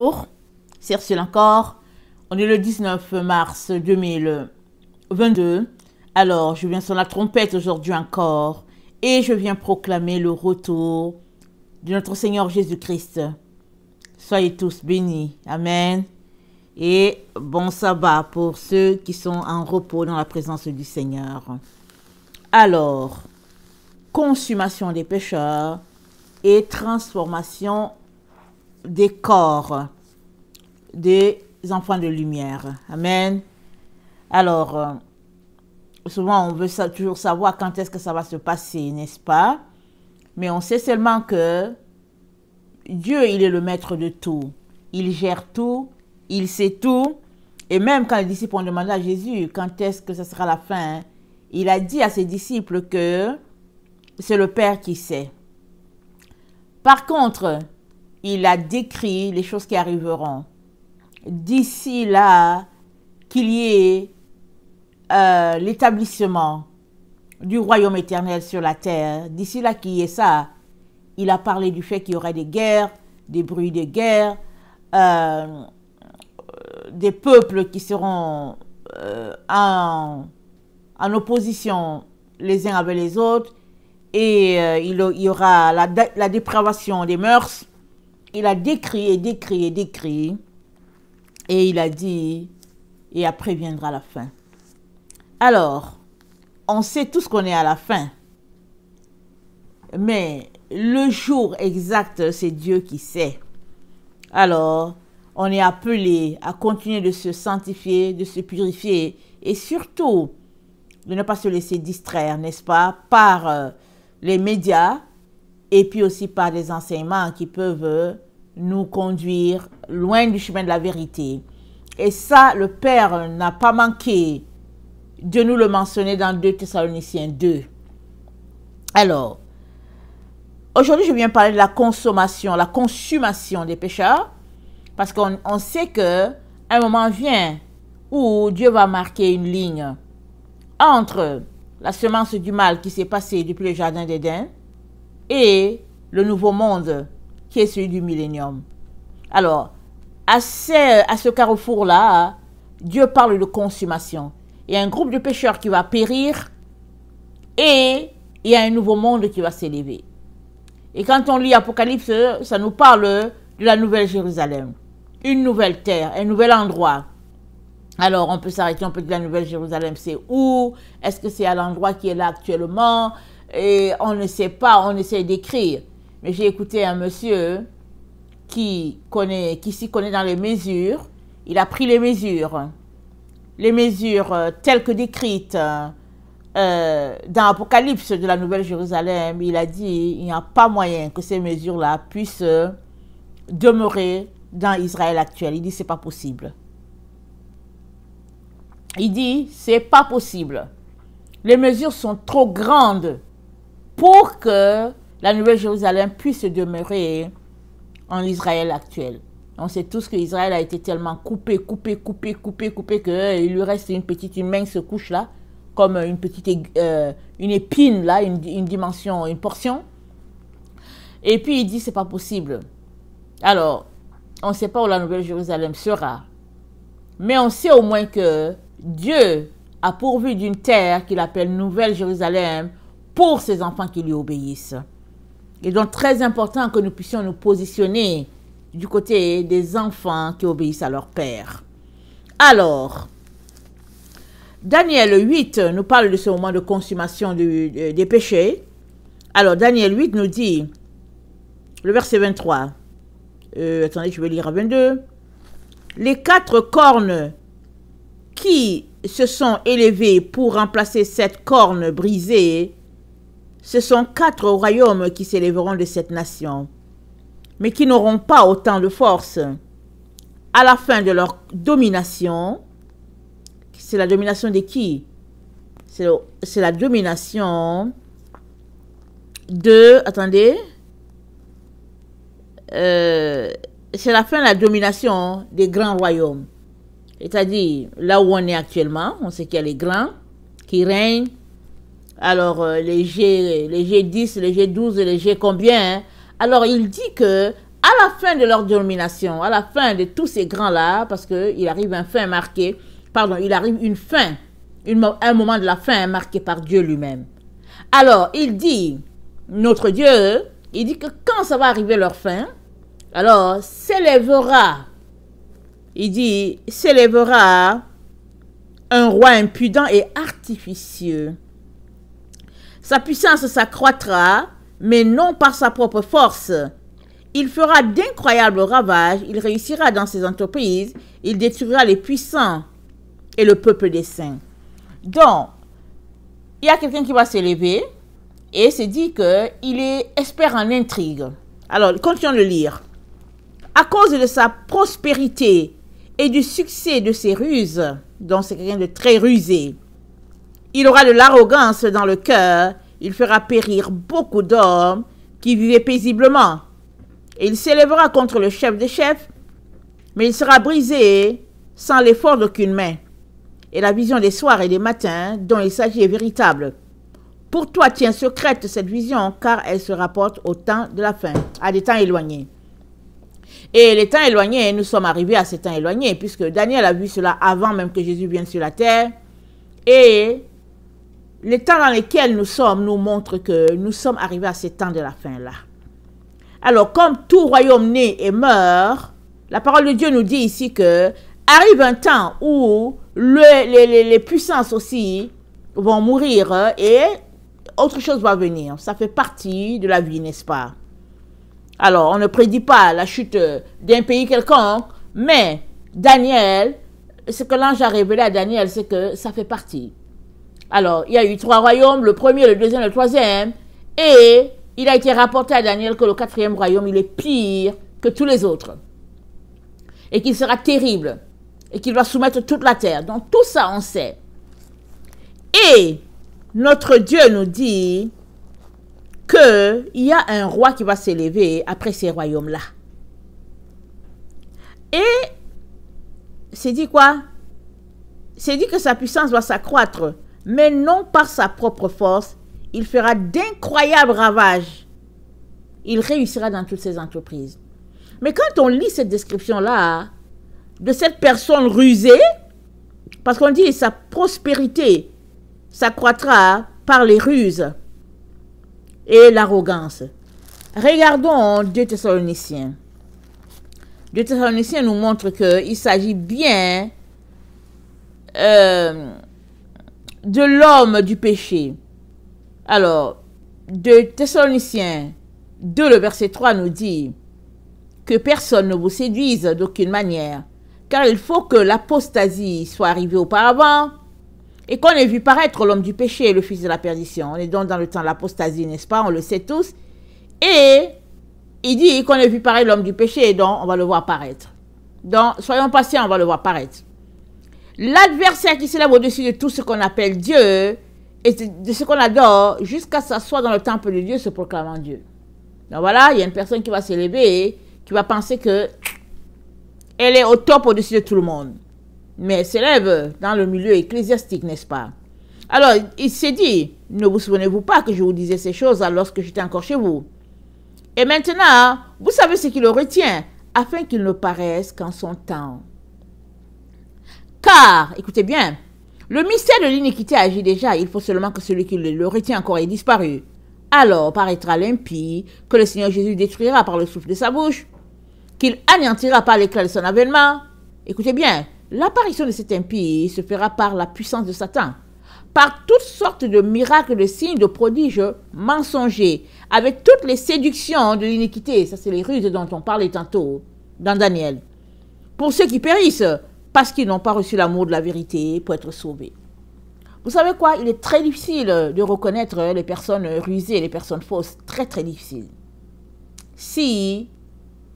Bonjour, Hercule encore. On est le 19 mars 2022. Alors, je viens sur la trompette aujourd'hui encore et je viens proclamer le retour de notre Seigneur Jésus-Christ. Soyez tous bénis. Amen. Et bon sabbat pour ceux qui sont en repos dans la présence du Seigneur. Alors, consommation des pécheurs et transformation des corps des enfants de lumière. Amen. Alors, euh, souvent on veut toujours savoir quand est-ce que ça va se passer, n'est-ce pas Mais on sait seulement que Dieu, il est le maître de tout. Il gère tout, il sait tout. Et même quand les disciples ont demandé à Jésus quand est-ce que ce sera la fin, il a dit à ses disciples que c'est le Père qui sait. Par contre, il a décrit les choses qui arriveront. D'ici là, qu'il y ait euh, l'établissement du royaume éternel sur la terre. D'ici là, qu'il y ait ça. Il a parlé du fait qu'il y aurait des guerres, des bruits de guerre, euh, des peuples qui seront euh, en, opposition les uns avec les autres. Et il, y aura la, la dépravation des mœurs il a décrit, et décrit, Et il a dit, et après viendra la fin. Alors, on sait tous qu'on est à la fin. Mais le jour exact, c'est Dieu qui sait. Alors, on est appelé à continuer de se sanctifier, de se purifier et surtout de ne pas se laisser distraire, n'est-ce pas, par euh, les médias et puis aussi par les enseignements qui peuvent nous conduire loin du chemin de la vérité. Et ça, le Père n'a pas manqué de nous le mentionner dans 2 Thessaloniciens 2. Alors, aujourd'hui, je viens parler de la consommation, la consommation des pécheurs, parce qu'on sait que un moment vient où Dieu va marquer une ligne entre la semence du mal qui s'est passée depuis le jardin d'Éden et le nouveau monde qui est celui du millénium. Alors, à ce, à ce carrefour-là, Dieu parle de consommation. Il y a un groupe de pécheurs qui va périr et il y a un nouveau monde qui va s'élever. Et quand on lit Apocalypse, ça nous parle de la nouvelle Jérusalem, une nouvelle terre, un nouvel endroit. Alors, on peut s'arrêter, on peut dire la nouvelle Jérusalem, c'est où Est-ce que c'est à l'endroit qui est là actuellement Et on ne sait pas, on essaie d'écrire. Mais j'ai écouté un monsieur qui connaît, qui s'y connaît dans les mesures. Il a pris les mesures, les mesures euh, telles que décrites euh, dans l'Apocalypse de la Nouvelle Jérusalem. Il a dit il n'y a pas moyen que ces mesures-là puissent euh, demeurer dans Israël actuel. Il dit c'est pas possible. Il dit c'est pas possible. Les mesures sont trop grandes pour que la nouvelle Jérusalem puisse demeurer en Israël actuel. On sait tous que Israël a été tellement coupé, coupé, coupé, coupé, coupé qu'il euh, lui reste une petite, une mince couche là, comme une petite, euh, une épine là, une, une, dimension, une portion. Et puis il dit c'est pas possible. Alors, on ne sait pas où la nouvelle Jérusalem sera, mais on sait au moins que Dieu a pourvu d'une terre qu'il appelle Nouvelle Jérusalem pour ses enfants qui lui obéissent. Il donc très important que nous puissions nous positionner du côté des enfants qui obéissent à leur père. Alors, Daniel 8 nous parle de ce moment de consommation euh, des péchés. Alors, Daniel 8 nous dit, le verset 23, euh, attendez, je vais lire à 22, les quatre cornes qui se sont élevées pour remplacer cette corne brisée ce sont quatre royaumes qui s'élèveront de cette nation, mais qui n'auront pas autant de force. À la fin de leur domination, c'est la domination de qui C'est la domination de... Attendez. Euh, c'est la fin de la domination des grands royaumes. C'est-à-dire, là où on est actuellement, on sait qu'il y a les grands qui règnent alors euh, les, G, les G10, les G12 les G combien. Hein? Alors il dit que à la fin de leur domination, à la fin de tous ces grands-là, parce qu'il arrive un fin marqué, pardon, il arrive une fin, un moment de la fin marqué par Dieu lui-même. Alors il dit, notre Dieu, il dit que quand ça va arriver leur fin, alors s'élèvera, il dit, s'élèvera un roi impudent et artificieux sa puissance s'accroîtra, mais non par sa propre force. Il fera d'incroyables ravages, il réussira dans ses entreprises, il détruira les puissants et le peuple des saints. Donc, il y a quelqu'un qui va s'élever et se dit qu'il est expert en intrigue. Alors, continuons de lire. À cause de sa prospérité et du succès de ses ruses, donc c'est quelqu'un de très rusé, il aura de l'arrogance dans le cœur, il fera périr beaucoup d'hommes qui vivaient paisiblement. Et Il s'élèvera contre le chef des chefs, mais il sera brisé sans l'effort d'aucune main. Et la vision des soirs et des matins dont il s'agit est véritable. Pour toi tiens secrète cette vision, car elle se rapporte au temps de la fin, à des temps éloignés. Et les temps éloignés, nous sommes arrivés à ces temps éloignés, puisque Daniel a vu cela avant même que Jésus vienne sur la terre. Et le temps dans lequel nous sommes nous montre que nous sommes arrivés à ces temps de la fin-là. Alors, comme tout royaume naît et meurt, la parole de Dieu nous dit ici que arrive un temps où les, les, puissances aussi vont mourir et autre chose va venir. Ça fait partie de la vie, n'est-ce pas Alors, on ne prédit pas la chute d'un pays quelconque, mais Daniel, ce que l'ange a révélé à Daniel, c'est que ça fait partie. Alors, il y a eu trois royaumes, le premier, le deuxième, le troisième. Et il a été rapporté à Daniel que le quatrième royaume, il est pire que tous les autres. Et qu'il sera terrible. Et qu'il va soumettre toute la terre. Donc tout ça, on sait. Et notre Dieu nous dit qu'il y a un roi qui va s'élever après ces royaumes-là. Et c'est dit quoi C'est dit que sa puissance va s'accroître mais non par sa propre force, il fera d'incroyables ravages. Il réussira dans toutes ses entreprises. Mais quand on lit cette description-là, de cette personne rusée, parce qu'on dit sa prospérité s'accroîtra par les ruses et l'arrogance. Regardons Dieu Thessaloniciens. Dieu Thessaloniciens nous montre qu'il s'agit bien euh, de l'homme du péché. Alors, de Thessaloniciens 2, le verset 3 nous dit que personne ne vous séduise d'aucune manière, car il faut que l'apostasie soit arrivée auparavant et qu'on ait vu paraître l'homme du péché le fils de la perdition. On est donc dans le temps de l'apostasie, n'est-ce pas On le sait tous. Et il dit qu'on ait vu paraître l'homme du péché, et donc on va le voir paraître. Donc, soyons patients, on va le voir paraître. L'adversaire qui s'élève au-dessus de tout ce qu'on appelle Dieu et de ce qu'on adore jusqu'à s'asseoir dans le temple de Dieu se proclamant Dieu. Donc voilà, il y a une personne qui va s'élever, qui va penser que elle est au top au-dessus de tout le monde. Mais elle s'élève dans le milieu ecclésiastique, n'est-ce pas Alors, il s'est dit, ne vous souvenez-vous pas que je vous disais ces choses lorsque j'étais encore chez vous Et maintenant, vous savez ce qui le retient, afin qu'il ne paraisse qu'en son temps. Car, écoutez bien, le mystère de l'iniquité agit déjà, il faut seulement que celui qui le, retient encore ait disparu. Alors paraîtra l'impie que le Seigneur Jésus détruira par le souffle de sa bouche, qu'il anéantira par l'éclat de son avènement. Écoutez bien, l'apparition de cet impie se fera par la puissance de Satan, par toutes sortes de miracles, de signes, de prodiges mensongers, avec toutes les séductions de l'iniquité. Ça, c'est les ruses dont on parlait tantôt dans Daniel. Pour ceux qui périssent, parce qu'ils n'ont pas reçu l'amour de la vérité pour être sauvés. Vous savez quoi Il est très difficile de reconnaître les personnes rusées les personnes fausses. Très, très difficile. Si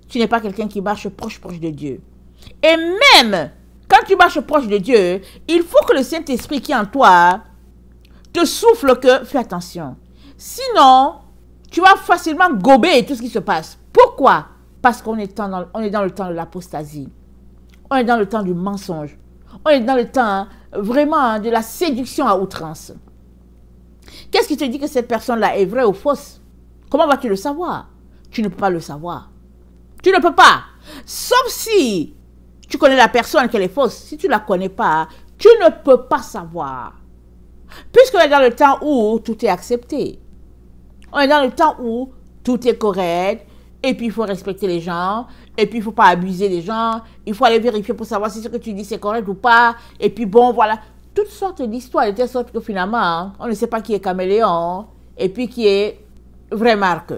tu n'es pas quelqu'un qui marche proche, proche de Dieu. Et même quand tu marches proche de Dieu, il faut que le Saint-Esprit qui est en toi te souffle que fais attention. Sinon, tu vas facilement gober tout ce qui se passe. Pourquoi Parce qu'on est, est dans le temps de l'apostasie. On est dans le temps du mensonge. On est dans le temps hein, vraiment hein, de la séduction à outrance. Qu'est-ce qui te dit que cette personne-là est vraie ou fausse Comment vas-tu le savoir Tu ne peux pas le savoir. Tu ne peux pas. Sauf si tu connais la personne qu'elle est fausse. Si tu ne la connais pas, tu ne peux pas savoir. Puisqu'on est dans le temps où tout est accepté. On est dans le temps où tout est correct. Et puis, il faut respecter les gens. Et puis, il ne faut pas abuser des gens. Il faut aller vérifier pour savoir si ce que tu dis c'est correct ou pas. Et puis, bon, voilà. Toutes sortes d'histoires, de telle sorte que finalement, hein, on ne sait pas qui est caméléon et puis qui est vraie marque.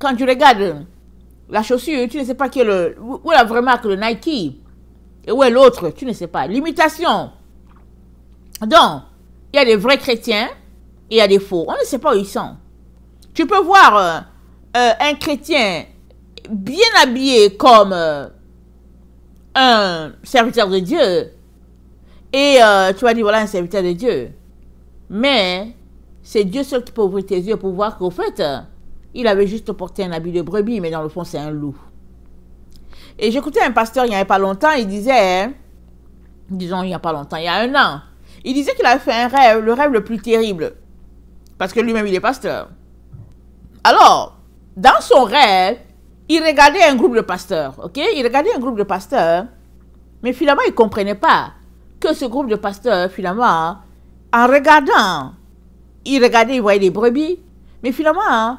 Quand tu regardes la chaussure, tu ne sais pas qui est le. la vraie marque, le Nike Et où est l'autre Tu ne sais pas. L'imitation. Donc, il y a des vrais chrétiens et il y a des faux. On ne sait pas où ils sont. Tu peux voir. Euh, euh, un chrétien bien habillé comme euh, un serviteur de Dieu, et euh, tu vas dire, voilà un serviteur de Dieu. Mais c'est Dieu seul qui peut ouvrir tes yeux pour voir qu'au fait, il avait juste porté un habit de brebis, mais dans le fond, c'est un loup. Et j'écoutais un pasteur il n'y avait pas longtemps, il disait, disons il n'y a pas longtemps, il y a un an, il disait qu'il avait fait un rêve, le rêve le plus terrible. Parce que lui-même, il est pasteur. Alors, dans son rêve, il regardait un groupe de pasteurs, ok Il regardait un groupe de pasteurs, mais finalement, il ne comprenait pas que ce groupe de pasteurs, finalement, en regardant, il regardait, il voyait des brebis, mais finalement,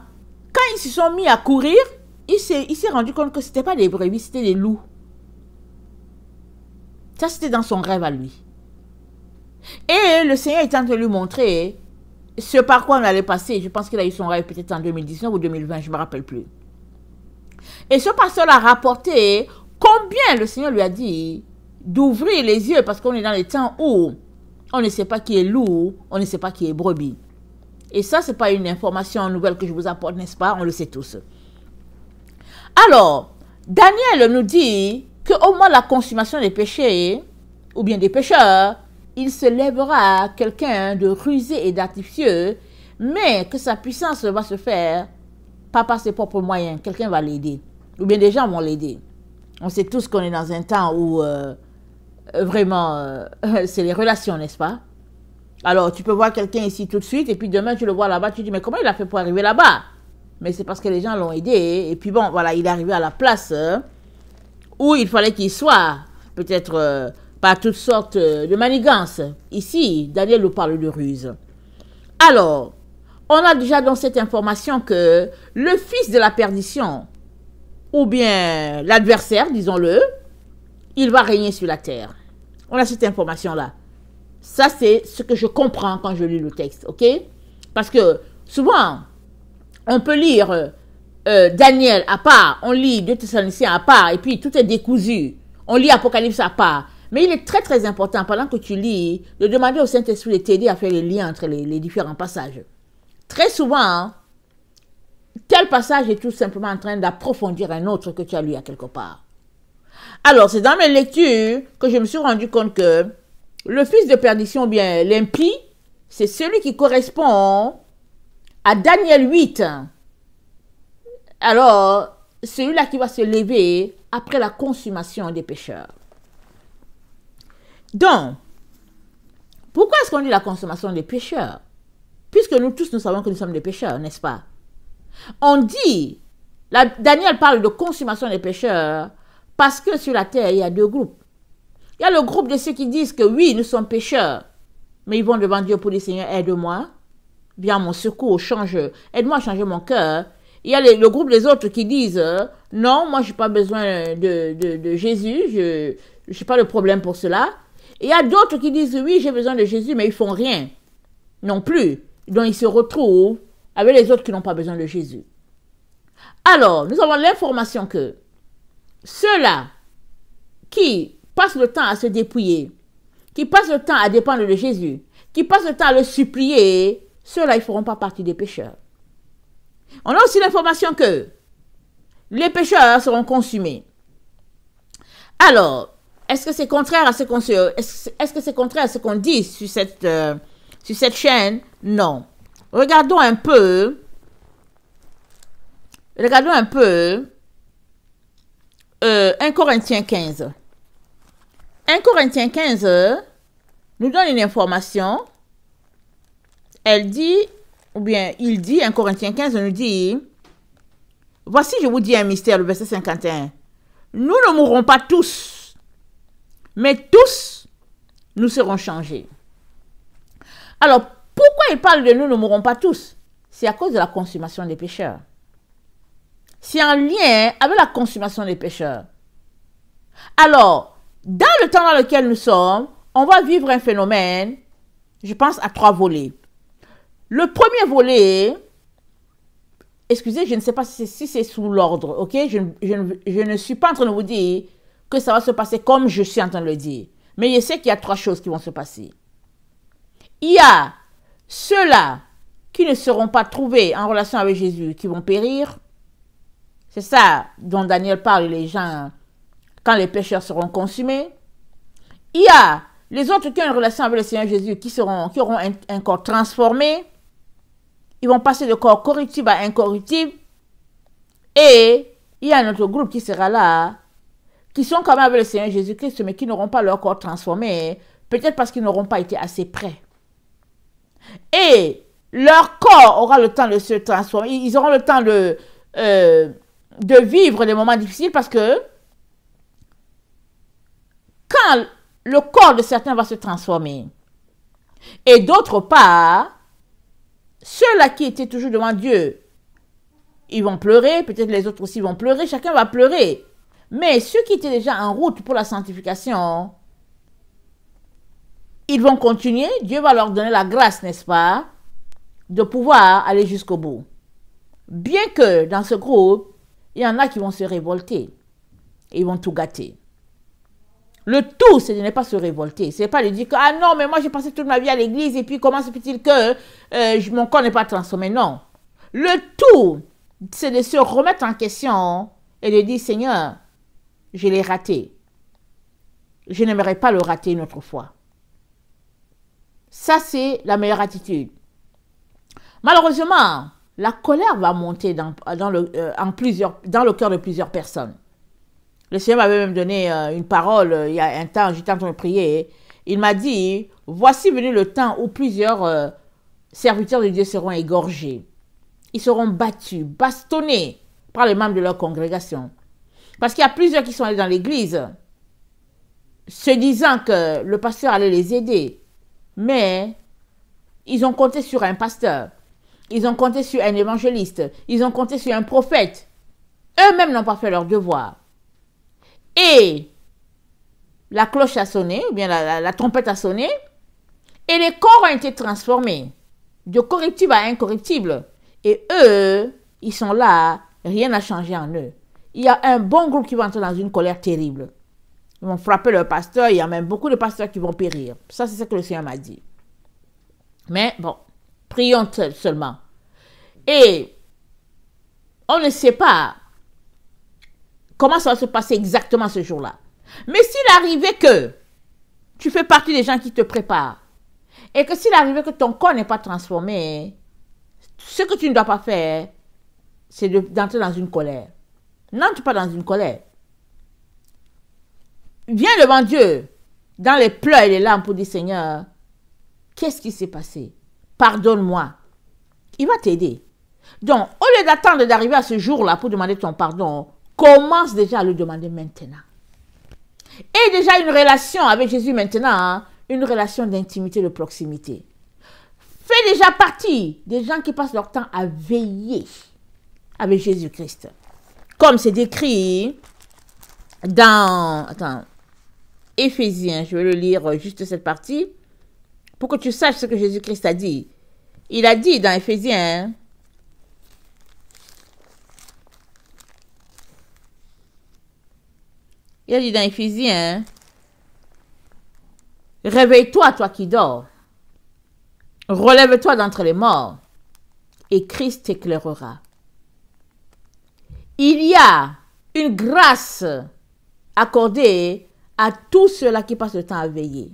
quand ils se sont mis à courir, il s'est rendu compte que ce n'était pas des brebis, c'était des loups. Ça, c'était dans son rêve à lui. Et le Seigneur est en train de lui montrer ce par quoi on allait passer, je pense qu'il a eu son rêve peut-être en 2019 ou 2020, je ne me rappelle plus. Et ce pasteur a rapporté combien le Seigneur lui a dit d'ouvrir les yeux parce qu'on est dans les temps où on ne sait pas qui est loup, on ne sait pas qui est brebis. Et ça, ce n'est pas une information nouvelle que je vous apporte, n'est-ce pas On le sait tous. Alors, Daniel nous dit que au moins la consommation des péchés, ou bien des pécheurs, il se lèvera quelqu'un de rusé et d'artificieux, mais que sa puissance va se faire pas par ses propres moyens. Quelqu'un va l'aider. Ou bien des gens vont l'aider. On sait tous qu'on est dans un temps où euh, euh, vraiment euh, c'est les relations, n'est-ce pas Alors tu peux voir quelqu'un ici tout de suite et puis demain tu le vois là-bas, tu dis mais comment il a fait pour arriver là-bas Mais c'est parce que les gens l'ont aidé et puis bon, voilà, il est arrivé à la place hein, où il fallait qu'il soit. Peut-être par toutes sortes euh, de manigances. Ici, Daniel nous parle de ruse. Alors, on a déjà dans cette information que le fils de la perdition, ou bien l'adversaire, disons-le, il va régner sur la terre. On a cette information-là. Ça, c'est ce que je comprends quand je lis le texte, ok Parce que souvent, on peut lire euh, Daniel à part, on lit 2 à part, et puis tout est décousu. On lit Apocalypse à part. Mais il est très très important, pendant que tu lis, de demander au Saint-Esprit de t'aider à faire les liens entre les, différents passages. Très souvent, hein, tel passage est tout simplement en train d'approfondir un autre que tu as lu à quelque part. Alors, c'est dans mes lectures que je me suis rendu compte que le fils de perdition, bien l'impie, c'est celui qui correspond à Daniel 8. Alors, celui-là qui va se lever après la consommation des pécheurs. Donc, pourquoi est-ce qu'on dit la consommation des pécheurs Puisque nous tous, nous savons que nous sommes des pécheurs, n'est-ce pas On dit, Daniel parle de consommation des pécheurs parce que sur la terre, il y a deux groupes. Il y a le groupe de ceux qui disent que oui, nous sommes pécheurs, mais ils vont devant Dieu pour dire Seigneur, aide-moi. Viens mon secours, change, aide-moi à changer mon cœur. Il y a le, groupe des autres qui disent non, moi, je n'ai pas besoin de, de, de Jésus, je n'ai pas de problème pour cela. Il y a d'autres qui disent, oui, j'ai besoin de Jésus, mais ils font rien non plus. Donc ils se retrouvent avec les autres qui n'ont pas besoin de Jésus. Alors, nous avons l'information que ceux-là qui passent le temps à se dépouiller, qui passent le temps à dépendre de Jésus, qui passent le temps à le supplier, ceux-là, ils ne feront pas partie des pécheurs. On a aussi l'information que les pécheurs seront consumés. Alors, est-ce que c'est contraire à ce qu'on que c'est contraire à ce qu'on dit sur cette, euh, sur cette chaîne Non. Regardons un peu. Regardons un peu 1 euh, Corinthiens 15. 1 Corinthiens 15 nous donne une information. Elle dit, ou bien il dit, 1 Corinthiens 15 nous dit, voici je vous dis un mystère, le verset 51. Nous ne mourrons pas tous mais tous, nous serons changés. Alors, pourquoi il parle de nous, nous ne mourrons pas tous C'est à cause de la consommation des pécheurs. C'est en lien avec la consommation des pécheurs. Alors, dans le temps dans lequel nous sommes, on va vivre un phénomène, je pense, à trois volets. Le premier volet, excusez, je ne sais pas si c'est, sous l'ordre, ok je, ne suis pas en train de vous dire que ça va se passer comme je suis en train de le dire. Mais je sais qu'il y a trois choses qui vont se passer. Il y a ceux-là qui ne seront pas trouvés en relation avec Jésus, qui vont périr. C'est ça dont Daniel parle, les gens, quand les pécheurs seront consumés. Il y a les autres qui ont une relation avec le Seigneur Jésus, qui, seront, qui auront un, corps transformé. Ils vont passer de corps corruptible à incorruptible. Et il y a un autre groupe qui sera là, qui sont quand même avec le Seigneur Jésus-Christ, mais qui n'auront pas leur corps transformé, peut-être parce qu'ils n'auront pas été assez prêts. Et leur corps aura le temps de se transformer, ils auront le temps euh, de, vivre des moments difficiles parce que quand le corps de certains va se transformer, et d'autre part, ceux-là qui étaient toujours devant Dieu, ils vont pleurer, peut-être les autres aussi vont pleurer, chacun va pleurer. Mais ceux qui étaient déjà en route pour la sanctification, ils vont continuer. Dieu va leur donner la grâce, n'est-ce pas, de pouvoir aller jusqu'au bout. Bien que dans ce groupe, il y en a qui vont se révolter. Et ils vont tout gâter. Le tout, c'est de ne pas se révolter. C'est pas de dire que, ah non, mais moi j'ai passé toute ma vie à l'église et puis comment se fait-il que euh, mon corps n'est pas transformé Non. Le tout, c'est de se remettre en question et de dire, Seigneur, je l'ai raté. Je n'aimerais pas le rater une autre fois. Ça, c'est la meilleure attitude. Malheureusement, la colère va monter dans, le, euh, en plusieurs, dans le cœur de plusieurs personnes. Le Seigneur m'avait même donné euh, une parole euh, il y a un temps, j'étais en train de prier. Il m'a dit, voici venu le temps où plusieurs serviteurs de Dieu seront égorgés. Ils seront battus, bastonnés par les membres de leur congrégation. Parce qu'il y a plusieurs qui sont allés dans l'église, se disant que le pasteur allait les aider. Mais ils ont compté sur un pasteur, ils ont compté sur un évangéliste, ils ont compté sur un prophète. Eux-mêmes n'ont pas fait leur devoir. Et la cloche a sonné, ou bien la, trompette a sonné, et les corps ont été transformés de corruptible à incorruptible. Et eux, ils sont là, rien n'a changé en eux il y a un bon groupe qui va entrer dans une colère terrible. Ils vont frapper leur pasteur, il y a même beaucoup de pasteurs qui vont périr. Ça, c'est ce que le Seigneur m'a dit. Mais bon, prions seulement. Et on ne sait pas comment ça va se passer exactement ce jour-là. Mais s'il arrivait que tu fais partie des gens qui te préparent, et que s'il arrivait que ton corps n'est pas transformé, ce que tu ne dois pas faire, c'est d'entrer dans une colère. N'entre pas dans une colère. Viens devant Dieu dans les pleurs et les larmes pour dire Seigneur, qu'est-ce qui s'est passé Pardonne-moi. Il va t'aider. Donc, au lieu d'attendre d'arriver à ce jour-là pour demander ton pardon, commence déjà à le demander maintenant. Aie déjà une relation avec Jésus maintenant, hein, une relation d'intimité, de proximité. Fais déjà partie des gens qui passent leur temps à veiller avec Jésus-Christ comme c'est décrit dans Ephésiens, Éphésiens, je vais le lire juste cette partie, pour que tu saches ce que Jésus-Christ a dit. Il a dit dans Éphésiens, il a dit dans Éphésiens, réveille-toi, toi qui dors, relève-toi d'entre les morts, et Christ t'éclairera il y a une grâce accordée à tous ceux-là qui passent le temps à veiller,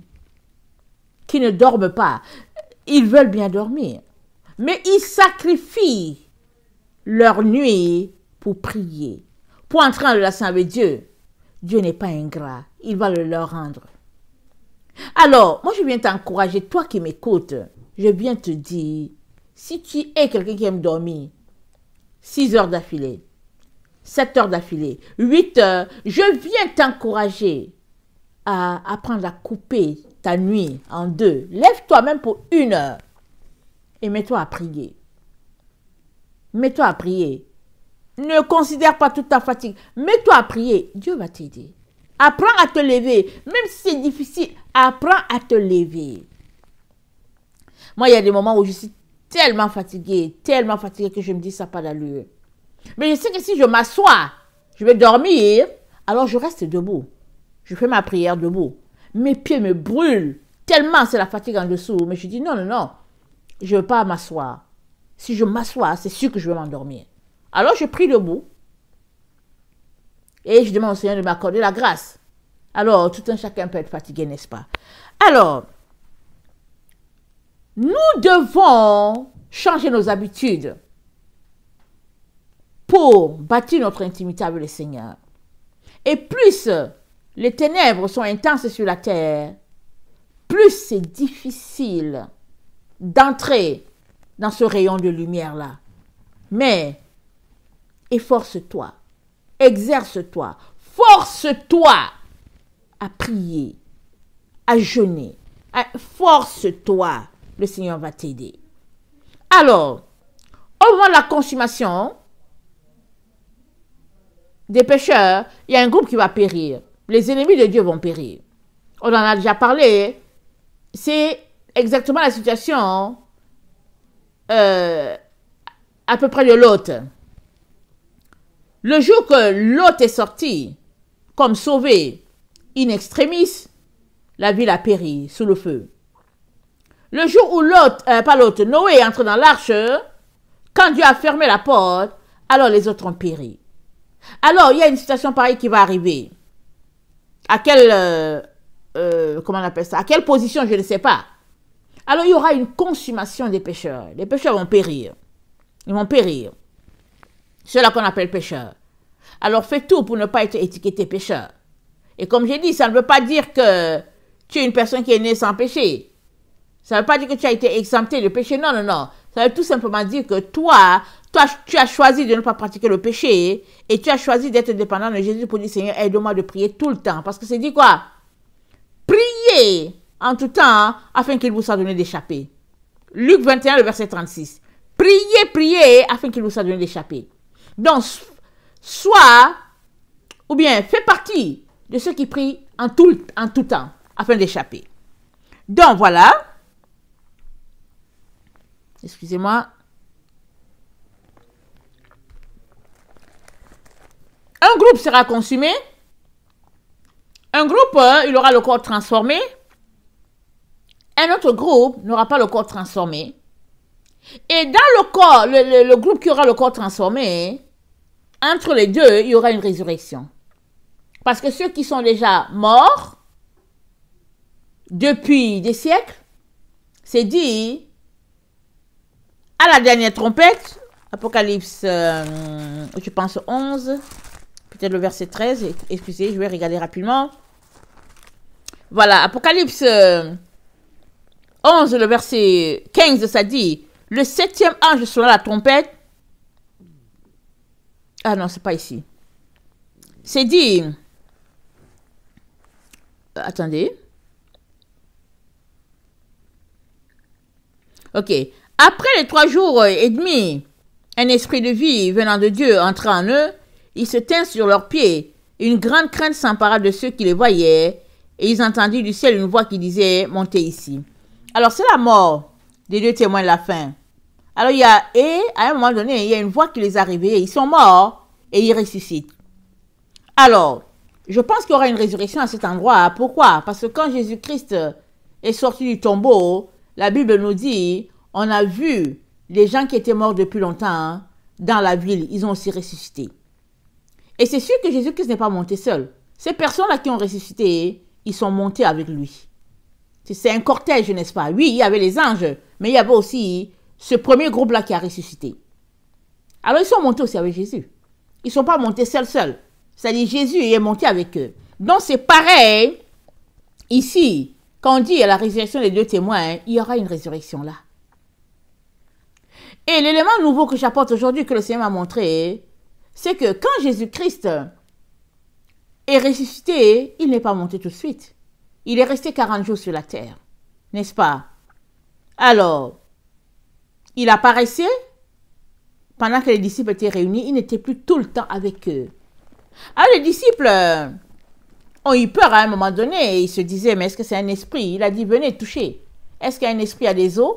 qui ne dorment pas. Ils veulent bien dormir, mais ils sacrifient leur nuit pour prier, pour entrer en relation avec Dieu. Dieu n'est pas ingrat, il va le leur rendre. Alors, moi je viens t'encourager, toi qui m'écoutes, je viens te dire, si tu es quelqu'un qui aime dormir, 6 heures d'affilée, 7 heures d'affilée, 8 heures, je viens t'encourager à apprendre à couper ta nuit en deux. Lève-toi même pour une heure et mets-toi à prier. Mets-toi à prier. Ne considère pas toute ta fatigue. Mets-toi à prier. Dieu va t'aider. Apprends à te lever. Même si c'est difficile, apprends à te lever. Moi, il y a des moments où je suis tellement fatiguée, tellement fatiguée que je me dis ça pas d'allure. Mais je sais que si je m'assois, je vais dormir, alors je reste debout. Je fais ma prière debout. Mes pieds me brûlent tellement c'est la fatigue en dessous. Mais je dis non, non, non, je ne veux pas m'asseoir. Si je m'assois, c'est sûr que je vais m'endormir. Alors je prie debout et je demande au Seigneur de m'accorder la grâce. Alors, tout un chacun peut être fatigué, n'est-ce pas Alors, nous devons changer nos habitudes pour bâtir notre intimité avec le Seigneur. Et plus les ténèbres sont intenses sur la terre, plus c'est difficile d'entrer dans ce rayon de lumière-là. Mais efforce-toi, exerce-toi, force-toi à prier, à jeûner. Force-toi, le Seigneur va t'aider. Alors, au moment de la consommation, des pécheurs, il y a un groupe qui va périr. Les ennemis de Dieu vont périr. On en a déjà parlé. C'est exactement la situation euh, à peu près de l'hôte. Le jour que l'hôte est sorti comme sauvé in extremis, la ville a péri sous le feu. Le jour où l'autre, euh, pas Noé entre dans l'arche, quand Dieu a fermé la porte, alors les autres ont péri. Alors, il y a une situation pareille qui va arriver. À quelle, euh, euh, comment on appelle ça, à quelle position, je ne sais pas. Alors, il y aura une consommation des pêcheurs. Les pêcheurs vont périr. Ils vont périr. Ceux-là qu'on appelle pécheurs. Alors, fais tout pour ne pas être étiqueté pêcheur. Et comme j'ai dit, ça ne veut pas dire que tu es une personne qui est née sans péché. Ça ne veut pas dire que tu as été exempté de péché. Non, non, non. Ça veut tout simplement dire que toi, toi, tu as choisi de ne pas pratiquer le péché et tu as choisi d'être dépendant de Jésus pour dire Seigneur, aide-moi de prier tout le temps. Parce que c'est dit quoi Priez en tout temps afin qu'il vous soit donné d'échapper. Luc 21, le verset 36. Priez, priez afin qu'il vous soit donné d'échapper. Donc, soit, ou bien fais partie de ceux qui prient en tout, en tout temps afin d'échapper. Donc voilà. Excusez-moi, Un groupe sera consumé. Un groupe, euh, il aura le corps transformé. Un autre groupe n'aura pas le corps transformé. Et dans le corps, le, groupe qui aura le corps transformé, entre les deux, il y aura une résurrection. Parce que ceux qui sont déjà morts depuis des siècles, c'est dit à la dernière trompette, Apocalypse, euh, je pense 11, c'est le verset 13. Excusez, je vais regarder rapidement. Voilà, Apocalypse 11, euh, le verset 15, ça dit Le septième ange sur la trompette. Ah non, c'est pas ici. C'est dit. Euh, attendez. Ok. Après les trois jours et demi, un esprit de vie venant de Dieu entra en eux. Ils se tinrent sur leurs pieds. Une grande crainte s'empara de ceux qui les voyaient, et ils entendirent du ciel une voix qui disait Montez ici. Alors c'est la mort des deux témoins de la fin. Alors il y a, et à un moment donné, il y a une voix qui les a réveillés. Ils sont morts et ils ressuscitent. Alors, je pense qu'il y aura une résurrection à cet endroit. Pourquoi Parce que quand Jésus-Christ est sorti du tombeau, la Bible nous dit on a vu les gens qui étaient morts depuis longtemps dans la ville, ils ont aussi ressuscité. Et c'est sûr que Jésus-Christ n'est pas monté seul. Ces personnes-là qui ont ressuscité, ils sont montés avec lui. C'est un cortège, n'est-ce pas Oui, il y avait les anges, mais il y avait aussi ce premier groupe-là qui a ressuscité. Alors ils sont montés aussi avec Jésus. Ils ne sont pas montés seuls seuls. C'est-à-dire Jésus est monté avec eux. Donc c'est pareil ici. Quand on dit à la résurrection des deux témoins, hein, il y aura une résurrection là. Et l'élément nouveau que j'apporte aujourd'hui, que le Seigneur m'a montré, hein, c'est que quand Jésus-Christ est ressuscité, il n'est pas monté tout de suite. Il est resté 40 jours sur la terre, n'est-ce pas Alors, il apparaissait pendant que les disciples étaient réunis, il n'était plus tout le temps avec eux. Ah, les disciples ont eu peur à un moment donné ils se disaient, mais est-ce que c'est un esprit Il a dit, venez toucher. Est-ce qu'il y a un esprit à des os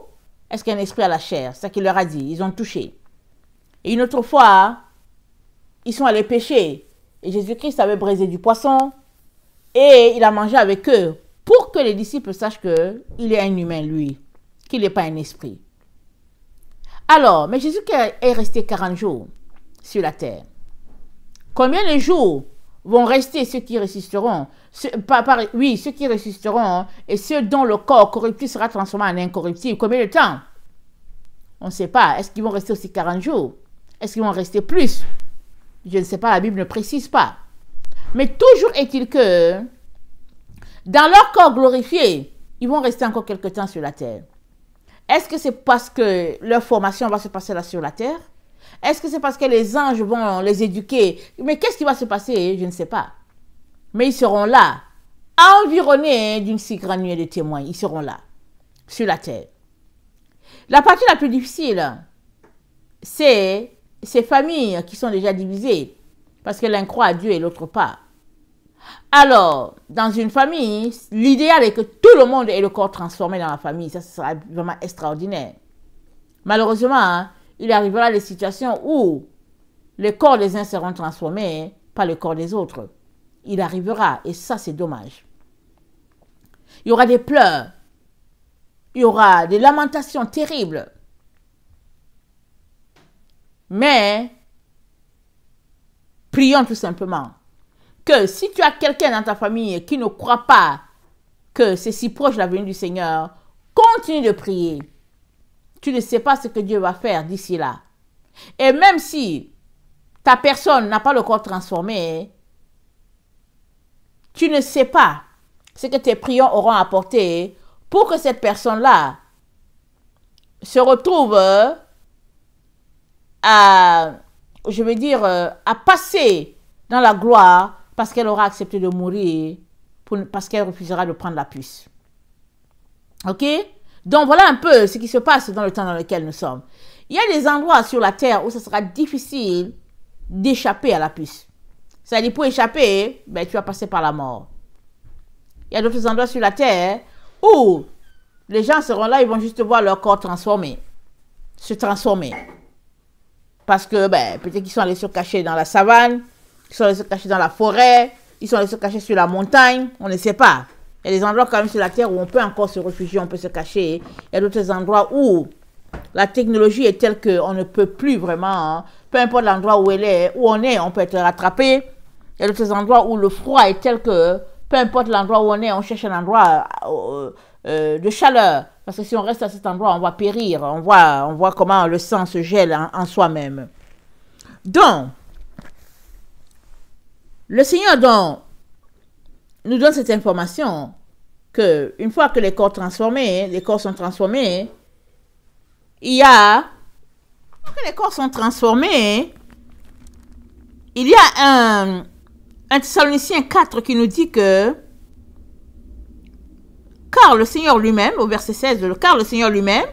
Est-ce qu'il y a un esprit à la chair C'est ce qu'il leur a dit. Ils ont touché. Et une autre fois, ils sont allés pêcher. Et Jésus-Christ avait brisé du poisson et il a mangé avec eux pour que les disciples sachent qu'il est un humain, lui, qu'il n'est pas un esprit. Alors, mais Jésus est resté 40 jours sur la terre. Combien de jours vont rester ceux qui résisteront Oui, ceux qui résisteront hein, et ceux dont le corps corruptif sera transformé en incorruptible. Combien de temps On ne sait pas. Est-ce qu'ils vont rester aussi 40 jours Est-ce qu'ils vont rester plus je ne sais pas, la Bible ne précise pas. Mais toujours est-il que dans leur corps glorifié, ils vont rester encore quelque temps sur la terre. Est-ce que c'est parce que leur formation va se passer là sur la terre Est-ce que c'est parce que les anges vont les éduquer Mais qu'est-ce qui va se passer Je ne sais pas. Mais ils seront là, environnés d'une si grande nuée de témoins. Ils seront là, sur la terre. La partie la plus difficile, c'est ces familles qui sont déjà divisées, parce que l'un croit à Dieu et l'autre pas. Alors, dans une famille, l'idéal est que tout le monde ait le corps transformé dans la famille. Ça, ce sera vraiment extraordinaire. Malheureusement, hein, il arrivera des situations où le corps des uns seront transformés par le corps des autres. Il arrivera, et ça, c'est dommage. Il y aura des pleurs, il y aura des lamentations terribles. Mais, prions tout simplement que si tu as quelqu'un dans ta famille qui ne croit pas que c'est si proche de la venue du Seigneur, continue de prier. Tu ne sais pas ce que Dieu va faire d'ici là. Et même si ta personne n'a pas le corps transformé, tu ne sais pas ce que tes prions auront apporté pour que cette personne-là se retrouve à, je veux dire, euh, à passer dans la gloire parce qu'elle aura accepté de mourir, pour, parce qu'elle refusera de prendre la puce. OK Donc voilà un peu ce qui se passe dans le temps dans lequel nous sommes. Il y a des endroits sur la terre où ce sera difficile d'échapper à la puce. C'est-à-dire, pour échapper, ben, tu vas passer par la mort. Il y a d'autres endroits sur la terre où les gens seront là, ils vont juste voir leur corps transformé, se transformer. Parce que ben, peut-être qu'ils sont allés se cacher dans la savane, ils sont allés se cacher dans la forêt, ils sont allés se cacher sur la montagne, on ne sait pas. Il y a des endroits quand même sur la Terre où on peut encore se réfugier, on peut se cacher. Il y a d'autres endroits où la technologie est telle qu'on ne peut plus vraiment, hein. peu importe l'endroit où elle est, où on est, on peut être rattrapé. Il y a d'autres endroits où le froid est tel que, peu importe l'endroit où on est, on cherche un endroit euh, euh, de chaleur. Parce que si on reste à cet endroit, on va périr. On voit, on voit comment le sang se gèle en, soi-même. Donc, le Seigneur donc, nous donne cette information que une fois que les corps transformés, les corps sont transformés, il y a les corps sont transformés, il y a un, un Thessalonicien 4 qui nous dit que car le Seigneur lui-même, au verset 16, car le Seigneur lui-même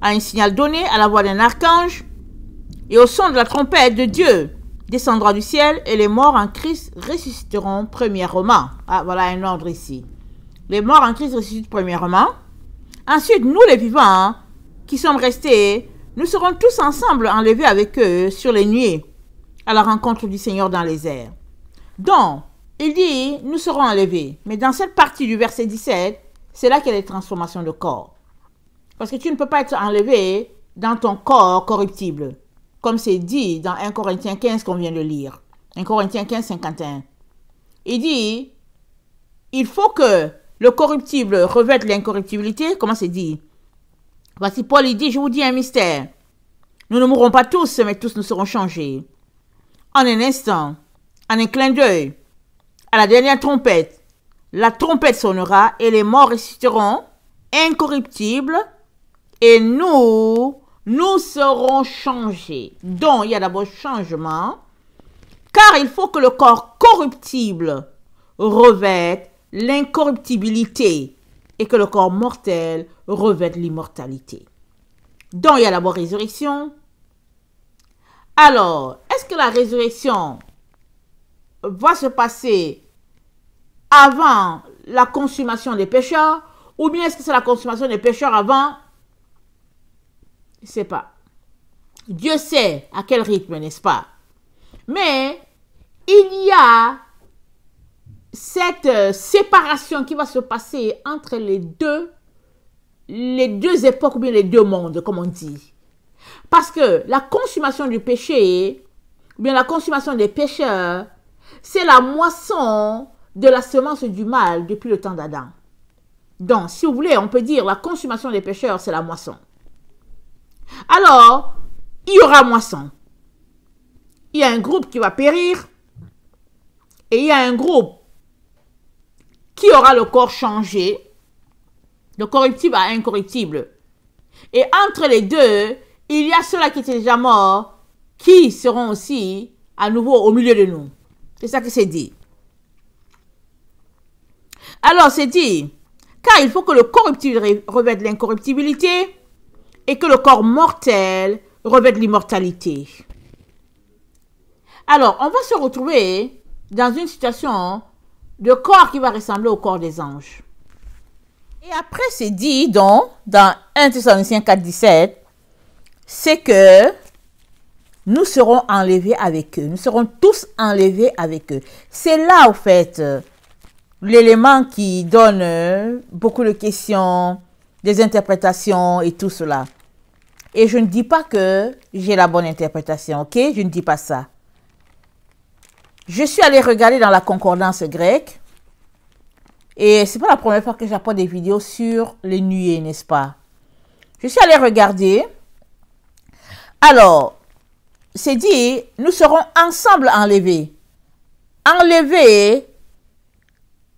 a un signal donné à la voix d'un archange et au son de la trompette de Dieu descendra du ciel et les morts en Christ ressusciteront premièrement. Ah, voilà un ordre ici. Les morts en Christ ressusciteront premièrement. Ensuite, nous les vivants qui sommes restés, nous serons tous ensemble enlevés avec eux sur les nuées à la rencontre du Seigneur dans les airs. Donc, il dit, nous serons enlevés. Mais dans cette partie du verset 17, c'est là qu'il y a les transformations de corps. Parce que tu ne peux pas être enlevé dans ton corps corruptible, comme c'est dit dans 1 Corinthiens 15 qu'on vient de lire. 1 Corinthiens 15, 51. Il dit, il faut que le corruptible revête l'incorruptibilité. Comment c'est dit Voici Paul, il dit, je vous dis un mystère. Nous ne mourrons pas tous, mais tous nous serons changés. En un instant, en un clin d'œil, à la dernière trompette, la trompette sonnera et les morts resteront incorruptibles et nous, nous serons changés. Donc, il y a d'abord changement, car il faut que le corps corruptible revête l'incorruptibilité et que le corps mortel revête l'immortalité. Donc, il y a d'abord résurrection. Alors, est-ce que la résurrection va se passer avant la consommation des pécheurs ou bien est-ce que c'est la consommation des pécheurs avant Je ne sais pas. Dieu sait à quel rythme, n'est-ce pas Mais il y a cette euh, séparation qui va se passer entre les deux, les deux époques ou bien les deux mondes, comme on dit. Parce que la consommation du péché, ou bien la consommation des pécheurs, c'est la moisson de la semence du mal depuis le temps d'Adam. Donc, si vous voulez, on peut dire la consommation des pécheurs, c'est la moisson. Alors, il y aura moisson. Il y a un groupe qui va périr et il y a un groupe qui aura le corps changé le corruptible à incorruptible. Et entre les deux, il y a ceux-là qui étaient déjà morts qui seront aussi à nouveau au milieu de nous. C'est ça qui s'est dit. Alors c'est dit, car il faut que le corruptible revête l'incorruptibilité et que le corps mortel revête l'immortalité. Alors, on va se retrouver dans une situation de corps qui va ressembler au corps des anges. Et après, c'est dit donc dans 1 Thessaloniciens 4, 17, c'est que nous serons enlevés avec eux. Nous serons tous enlevés avec eux. C'est là, au fait, l'élément qui donne euh, beaucoup de questions, des interprétations et tout cela. Et je ne dis pas que j'ai la bonne interprétation, ok Je ne dis pas ça. Je suis allée regarder dans la concordance grecque. Et ce n'est pas la première fois que j'apporte des vidéos sur les nuées, n'est-ce pas Je suis allée regarder. Alors, c'est dit, nous serons ensemble enlevés. Enlevés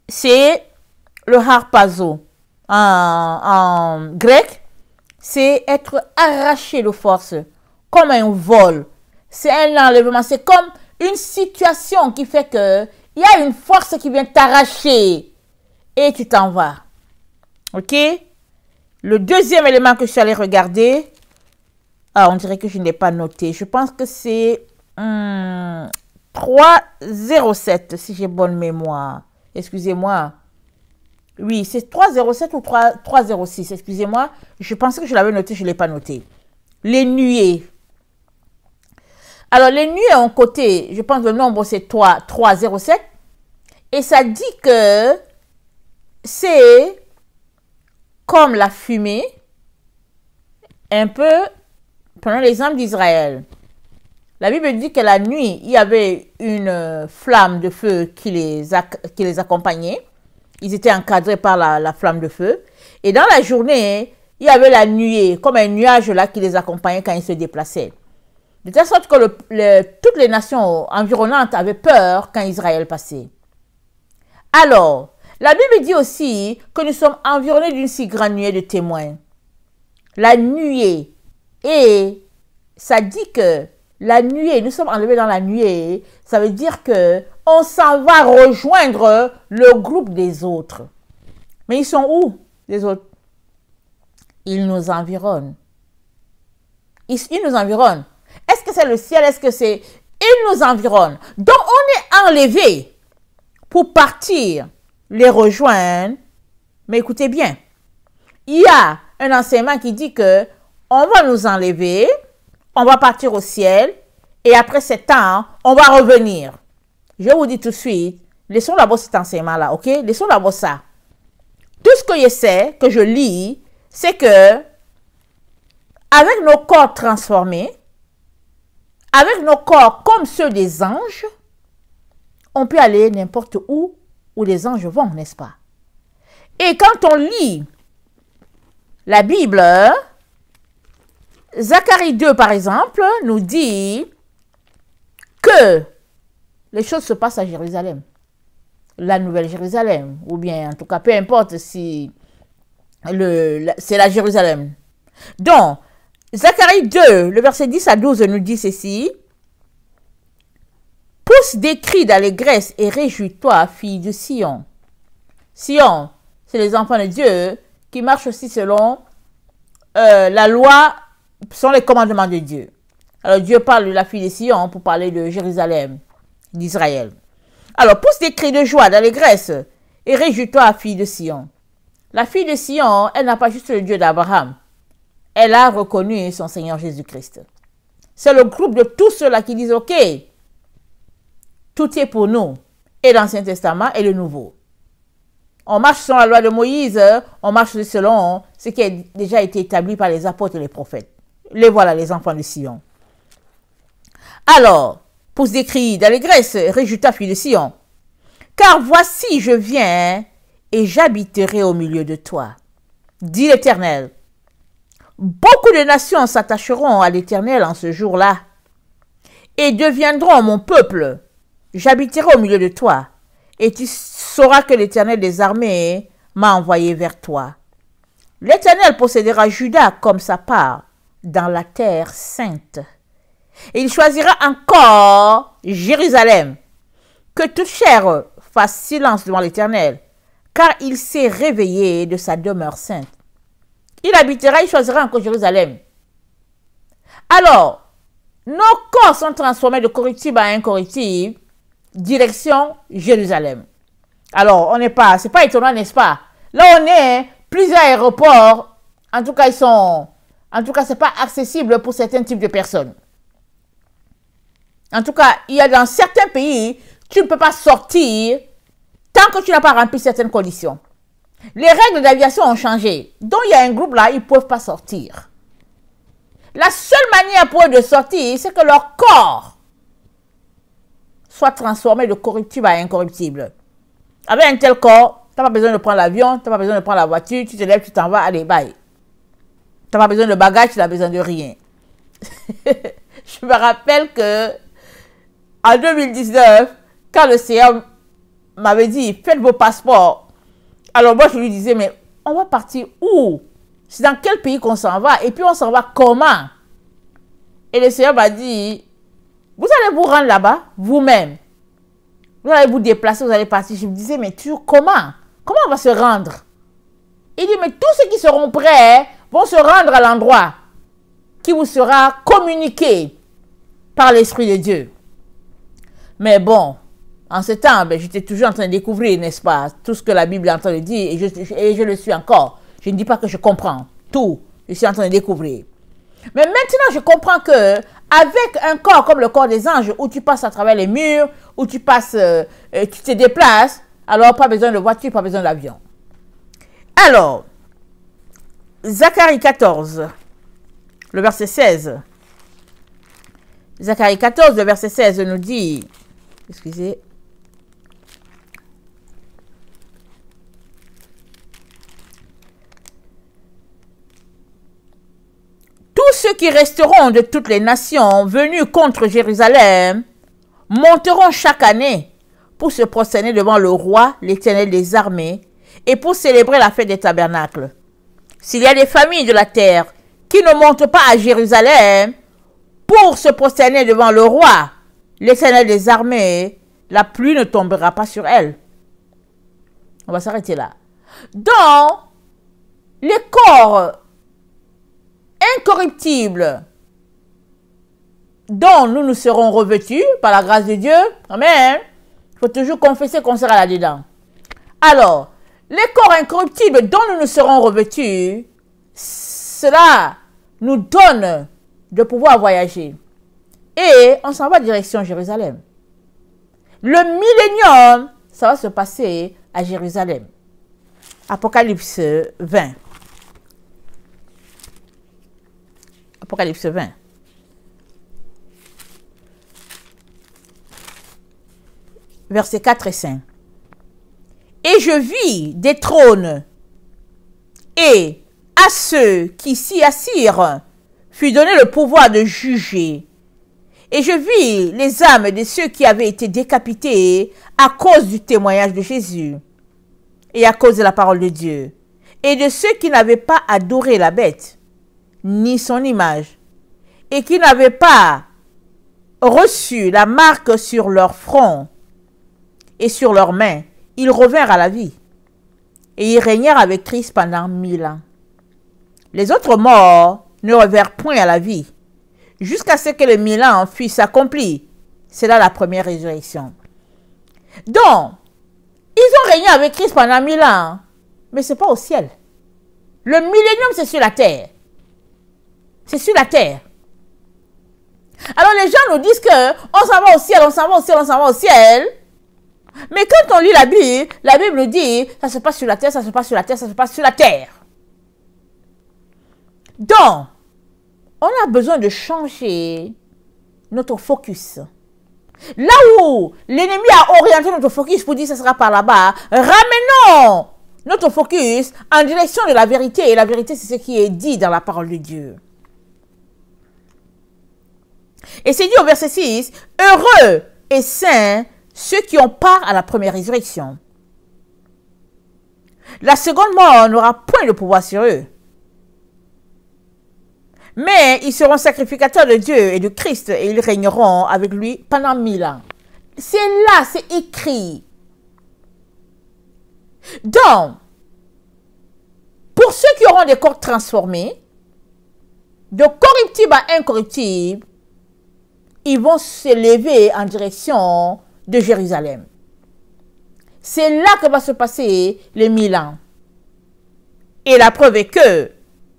c'est le harpazo. En, grec, c'est être arraché de force, comme un vol. C'est un enlèvement, c'est comme une situation qui fait que il y a une force qui vient t'arracher et tu t'en vas. OK Le deuxième élément que je suis allé regarder, ah, on dirait que je n'ai pas noté. Je pense que c'est 307, hmm, si j'ai bonne mémoire. Excusez-moi. Oui, c'est 307 ou 306. Excusez-moi. Je pensais que je l'avais noté, je ne l'ai pas noté. Les nuées. Alors, les nuées ont côté, je pense le nombre c'est 307. Et ça dit que c'est comme la fumée, un peu, prenons l'exemple d'Israël. La Bible dit que la nuit, il y avait une euh, flamme de feu qui les, qui les accompagnait. Ils étaient encadrés par la, flamme de feu. Et dans la journée, il y avait la nuée, comme un nuage là qui les accompagnait quand ils se déplaçaient. De telle sorte que le, toutes les nations environnantes avaient peur quand Israël passait. Alors, la Bible dit aussi que nous sommes environnés d'une si grande nuée de témoins. La nuée. Et ça dit que la nuée, nous sommes enlevés dans la nuée. Ça veut dire que on s'en va rejoindre le groupe des autres. Mais ils sont où, les autres Ils nous environnent. Ils, nous environnent. Est-ce que c'est le ciel Est-ce que c'est... Ils nous environnent. Donc on est enlevé pour partir, les rejoindre. Mais écoutez bien, il y a un enseignement qui dit que on va nous enlever, on va partir au ciel et après sept ans, on va revenir. Je vous dis tout de suite, laissons d'abord cet enseignement-là, ok? Laissons d'abord ça. Tout ce que je sais, que je lis, c'est que avec nos corps transformés, avec nos corps comme ceux des anges, on peut aller n'importe où où les anges vont, n'est-ce pas? Et quand on lit la Bible, Zacharie 2, par exemple, nous dit que les choses se passent à Jérusalem. La Nouvelle Jérusalem, ou bien en tout cas, peu importe si c'est la Jérusalem. Donc, Zacharie 2, le verset 10 à 12 nous dit ceci. Pousse des cris d'allégresse et réjouis-toi, fille de Sion. Sion, c'est les enfants de Dieu qui marchent aussi selon euh, la loi sont les commandements de Dieu. Alors Dieu parle de la fille de Sion pour parler de Jérusalem, d'Israël. Alors pousse des cris de joie d'allégresse et réjouis-toi, fille de Sion. La fille de Sion, elle n'a pas juste le Dieu d'Abraham. Elle a reconnu son Seigneur Jésus-Christ. C'est le groupe de tous ceux-là qui disent, OK, tout est pour nous, et l'Ancien Testament et le Nouveau. On marche selon la loi de Moïse, on marche selon ce qui a déjà été établi par les apôtres et les prophètes. Les voilà, les enfants de Sion. Alors, pousse des cris d'allégresse, réjouta fille de Sion. Car voici, je viens et j'habiterai au milieu de toi, dit l'Éternel. Beaucoup de nations s'attacheront à l'Éternel en ce jour-là et deviendront mon peuple. J'habiterai au milieu de toi et tu sauras que l'Éternel des armées m'a envoyé vers toi. L'Éternel possédera Judas comme sa part dans la terre sainte. Et il choisira encore Jérusalem, que toute chair fasse silence devant l'Éternel, car il s'est réveillé de sa demeure sainte. Il habitera, il choisira encore Jérusalem. Alors, nos corps sont transformés de corruptible à incorruptible, direction Jérusalem. Alors, on n'est pas, c'est pas étonnant, n'est-ce pas? Là, on est plusieurs aéroports, en tout cas, ils sont en tout cas, ce n'est pas accessible pour certains types de personnes. En tout cas, il y a dans certains pays, tu ne peux pas sortir tant que tu n'as pas rempli certaines conditions. Les règles d'aviation ont changé. Donc, il y a un groupe là, ils ne peuvent pas sortir. La seule manière pour eux de sortir, c'est que leur corps soit transformé de corruptible à incorruptible. Avec un tel corps, tu n'as pas besoin de prendre l'avion, tu n'as pas besoin de prendre la voiture, tu te lèves, tu t'en vas, allez, bye pas besoin de bagages, tu n'a besoin de rien. je me rappelle que en 2019, quand le CM m'avait dit faites vos passeports, alors moi je lui disais mais on va partir où C'est dans quel pays qu'on s'en va Et puis on s'en va comment Et le CM m'a dit vous allez vous rendre là-bas vous-même. Vous allez vous déplacer, vous allez partir. Je me disais mais tu comment Comment on va se rendre Il dit mais tous ceux qui seront prêts vont se rendre à l'endroit qui vous sera communiqué par l'Esprit de Dieu. Mais bon, en ce temps, ben, j'étais toujours en train de découvrir, n'est-ce pas, tout ce que la Bible est en train de dire, et je, le suis encore. Je ne dis pas que je comprends tout, je suis en train de découvrir. Mais maintenant, je comprends que avec un corps comme le corps des anges, où tu passes à travers les murs, où tu passes, euh, euh, tu te déplaces, alors pas besoin de voiture, pas besoin d'avion. Alors, Zacharie 14, le verset 16. Zacharie 14, le verset 16 nous dit, excusez, tous ceux qui resteront de toutes les nations venues contre Jérusalem monteront chaque année pour se prosterner devant le roi, l'éternel des armées, et pour célébrer la fête des tabernacles. S'il y a des familles de la terre qui ne montent pas à Jérusalem pour se prosterner devant le roi, seigneurs des armées, la pluie ne tombera pas sur elles. On va s'arrêter là. Donc, les corps incorruptibles dont nous nous serons revêtus par la grâce de Dieu, amen, il faut toujours confesser qu'on sera là-dedans. Alors, les corps incorruptibles dont nous nous serons revêtus, cela nous donne de pouvoir voyager. Et on s'en va direction Jérusalem. Le millénium, ça va se passer à Jérusalem. Apocalypse 20. Apocalypse 20. Versets 4 et 5. Et je vis des trônes. Et à ceux qui s'y assirent fut donné le pouvoir de juger. Et je vis les âmes de ceux qui avaient été décapités à cause du témoignage de Jésus et à cause de la parole de Dieu, et de ceux qui n'avaient pas adoré la bête, ni son image, et qui n'avaient pas reçu la marque sur leur front et sur leurs mains ils revinrent à la vie et ils régnèrent avec Christ pendant mille ans. Les autres morts ne revinrent point à la vie jusqu'à ce que les mille ans fût accomplis. C'est là la première résurrection. Donc, ils ont régné avec Christ pendant mille ans, mais ce n'est pas au ciel. Le millénium, c'est sur la terre. C'est sur la terre. Alors les gens nous disent que on s'en va au ciel, on s'en va au ciel, on s'en va au ciel. Mais quand on lit la Bible, la Bible dit, ça se passe sur la terre, ça se passe sur la terre, ça se passe sur la terre. Donc, on a besoin de changer notre focus. Là où l'ennemi a orienté notre focus pour dire ça sera par là-bas, ramenons notre focus en direction de la vérité. Et la vérité, c'est ce qui est dit dans la parole de Dieu. Et c'est dit au verset 6, heureux et saint ceux qui ont part à la première résurrection. La seconde mort n'aura point de pouvoir sur eux. Mais ils seront sacrificateurs de Dieu et du Christ et ils régneront avec lui pendant mille ans. C'est là, c'est écrit. Donc, pour ceux qui auront des corps transformés, de corruptibles à incorruptibles, ils vont s'élever en direction de Jérusalem. C'est là que va se passer les mille ans. Et la preuve est que,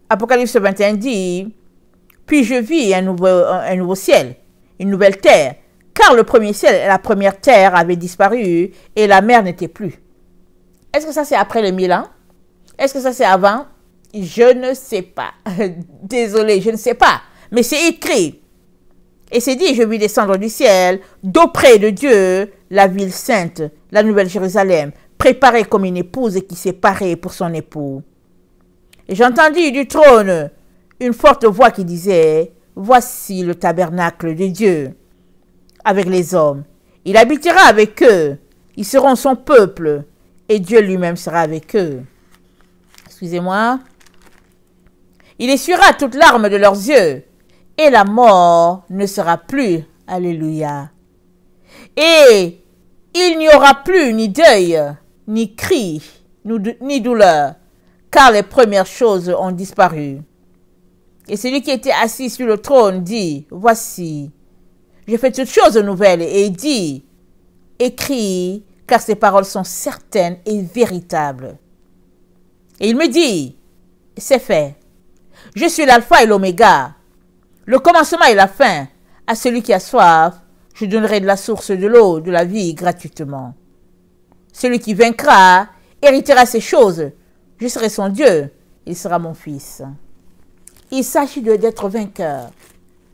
Apocalypse 21 dit, puis je vis un nouveau, un nouveau ciel, une nouvelle terre, car le premier ciel et la première terre avaient disparu et la mer n'était plus. Est-ce que ça c'est après les mille ans Est-ce que ça c'est avant Je ne sais pas. Désolé, je ne sais pas. Mais c'est écrit. Et c'est dit, je vis descendre du ciel, d'auprès de Dieu, la ville sainte, la nouvelle Jérusalem, préparée comme une épouse qui s'est parée pour son époux. Et j'entendis du trône une forte voix qui disait, Voici le tabernacle de Dieu avec les hommes. Il habitera avec eux, ils seront son peuple, et Dieu lui-même sera avec eux. Excusez-moi. Il essuiera toute larme de leurs yeux, et la mort ne sera plus. Alléluia. Et il n'y aura plus ni deuil, ni cri, ni douleur, car les premières choses ont disparu. Et celui qui était assis sur le trône dit, Voici, j'ai fait toutes choses nouvelles, et dit, Écris, car ces paroles sont certaines et véritables. Et il me dit, C'est fait. Je suis l'alpha et l'oméga, le commencement et la fin. À celui qui a soif, je donnerai de la source de l'eau, de la vie gratuitement. Celui qui vaincra héritera ces choses. Je serai son Dieu, il sera mon fils. Il s'agit d'être vainqueur.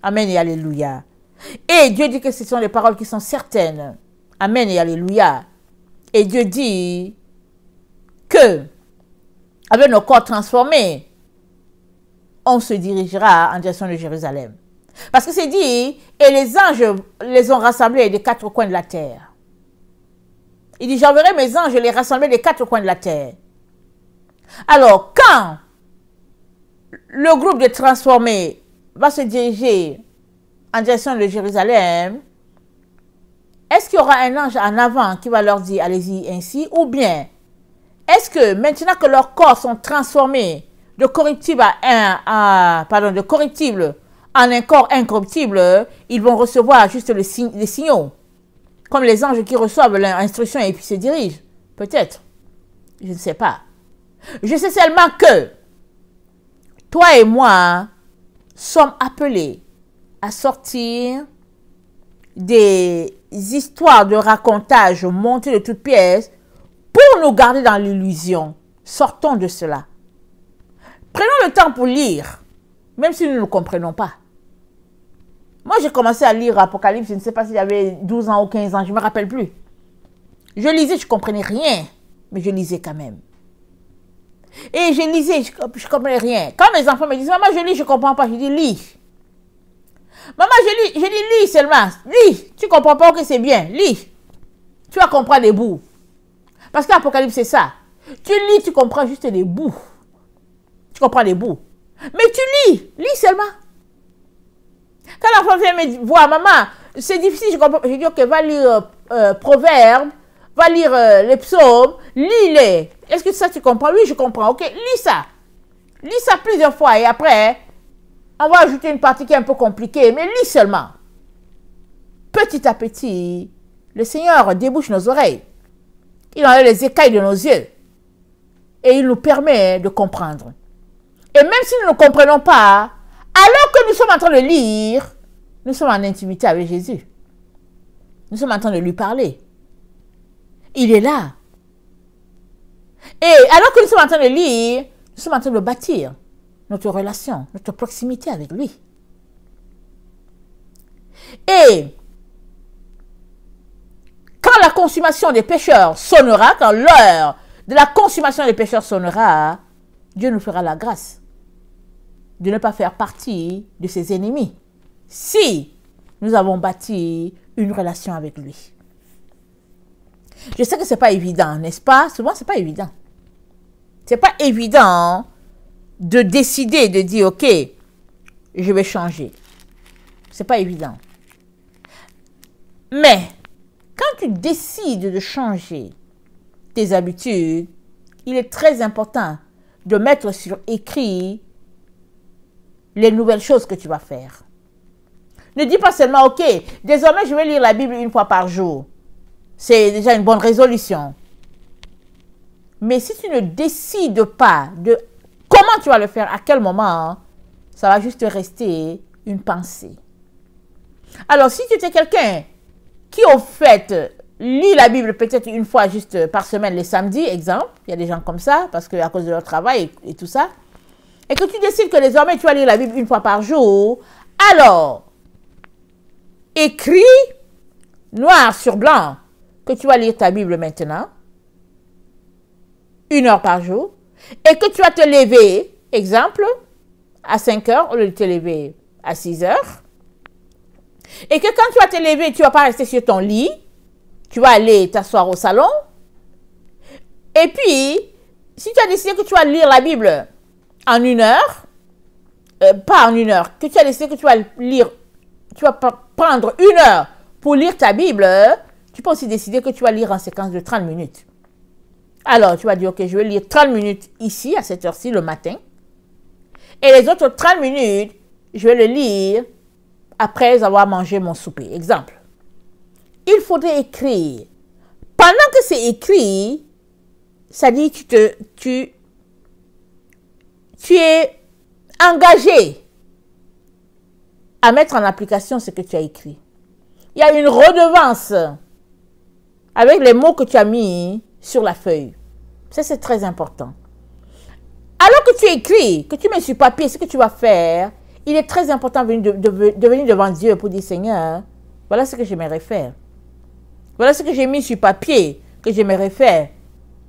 Amen et Alléluia. Et Dieu dit que ce sont les paroles qui sont certaines. Amen et Alléluia. Et Dieu dit que, avec nos corps transformés, on se dirigera en direction de Jérusalem. Parce que c'est dit, et les anges les ont rassemblés des quatre coins de la terre. Il dit, j'enverrai mes anges les rassembler des quatre coins de la terre. Alors, quand le groupe de transformés va se diriger en direction de Jérusalem, est-ce qu'il y aura un ange en avant qui va leur dire, allez-y ainsi, ou bien est-ce que maintenant que leurs corps sont transformés de corruptible à, pardon, de en un corps incorruptible, ils vont recevoir juste le les signaux. Comme les anges qui reçoivent l'instruction et puis se dirigent. Peut-être. Je ne sais pas. Je sais seulement que toi et moi sommes appelés à sortir des histoires de racontage montées de toutes pièces pour nous garder dans l'illusion. Sortons de cela. Prenons le temps pour lire, même si nous ne comprenons pas. Moi, j'ai commencé à lire Apocalypse, je ne sais pas s'il y avait 12 ans ou 15 ans, je ne me rappelle plus. Je lisais, je ne comprenais rien, mais je lisais quand même. Et je lisais, je ne comprenais rien. Quand mes enfants me disent, maman, je lis, je ne comprends pas, je dis, lis. Maman, je lis, je dis, lis seulement, lis. Tu ne comprends pas, ok, c'est bien, lis. Tu vas comprendre des bouts. Parce qu'Apocalypse, c'est ça. Tu lis, tu comprends juste des bouts comprends les bouts. Mais tu lis, lis seulement. Quand femme vient me voir maman, c'est difficile, je comprends. Je dis, ok, va lire euh, Proverbe, va lire euh, les psaumes, lis-les. Est-ce que ça tu comprends Oui, je comprends. Ok, lis ça. Lis ça plusieurs fois et après, on va ajouter une partie qui est un peu compliquée, mais lis seulement. Petit à petit, le Seigneur débouche nos oreilles. Il enlève les écailles de nos yeux. Et il nous permet de comprendre. Et même si nous ne comprenons pas, alors que nous sommes en train de lire, nous sommes en intimité avec Jésus. Nous sommes en train de lui parler. Il est là. Et alors que nous sommes en train de lire, nous sommes en train de bâtir notre relation, notre proximité avec lui. Et quand la consommation des pécheurs sonnera, quand l'heure de la consommation des pécheurs sonnera, Dieu nous fera la grâce de ne pas faire partie de ses ennemis si nous avons bâti une relation avec lui. Je sais que ce n'est pas évident, n'est-ce pas Souvent, ce n'est pas évident. Ce n'est pas évident de décider, de dire, OK, je vais changer. Ce n'est pas évident. Mais quand tu décides de changer tes habitudes, il est très important de mettre sur écrit les nouvelles choses que tu vas faire. Ne dis pas seulement, ok, désormais je vais lire la Bible une fois par jour. C'est déjà une bonne résolution. Mais si tu ne décides pas de comment tu vas le faire, à quel moment, ça va juste rester une pensée. Alors, si tu es quelqu'un qui, au fait, lit la Bible peut-être une fois juste par semaine, les samedis, exemple, il y a des gens comme ça, parce qu'à cause de leur travail et tout ça, et que tu décides que désormais tu vas lire la Bible une fois par jour, alors écris noir sur blanc que tu vas lire ta Bible maintenant, une heure par jour, et que tu vas te lever, exemple, à 5 heures au lieu de te lever à 6 heures, et que quand tu vas te lever, tu ne vas pas rester sur ton lit, tu vas aller t'asseoir au salon, et puis, si tu as décidé que tu vas lire la Bible en une heure, euh, pas en une heure, que tu as décidé que tu vas lire, tu vas prendre une heure pour lire ta Bible, tu peux aussi décider que tu vas lire en séquence de 30 minutes. Alors, tu vas dire, OK, je vais lire 30 minutes ici, à cette heure-ci, le matin. Et les autres 30 minutes, je vais le lire après avoir mangé mon souper. Exemple. Il faudrait écrire. Pendant que c'est écrit, ça dit, tu te, tu tu es engagé à mettre en application ce que tu as écrit. Il y a une redevance avec les mots que tu as mis sur la feuille. Ça, c'est très important. Alors que tu écris, que tu mets sur papier ce que tu vas faire, il est très important de, venir devant Dieu pour dire Seigneur, voilà ce que j'aimerais faire. Voilà ce que j'ai mis sur papier que j'aimerais faire.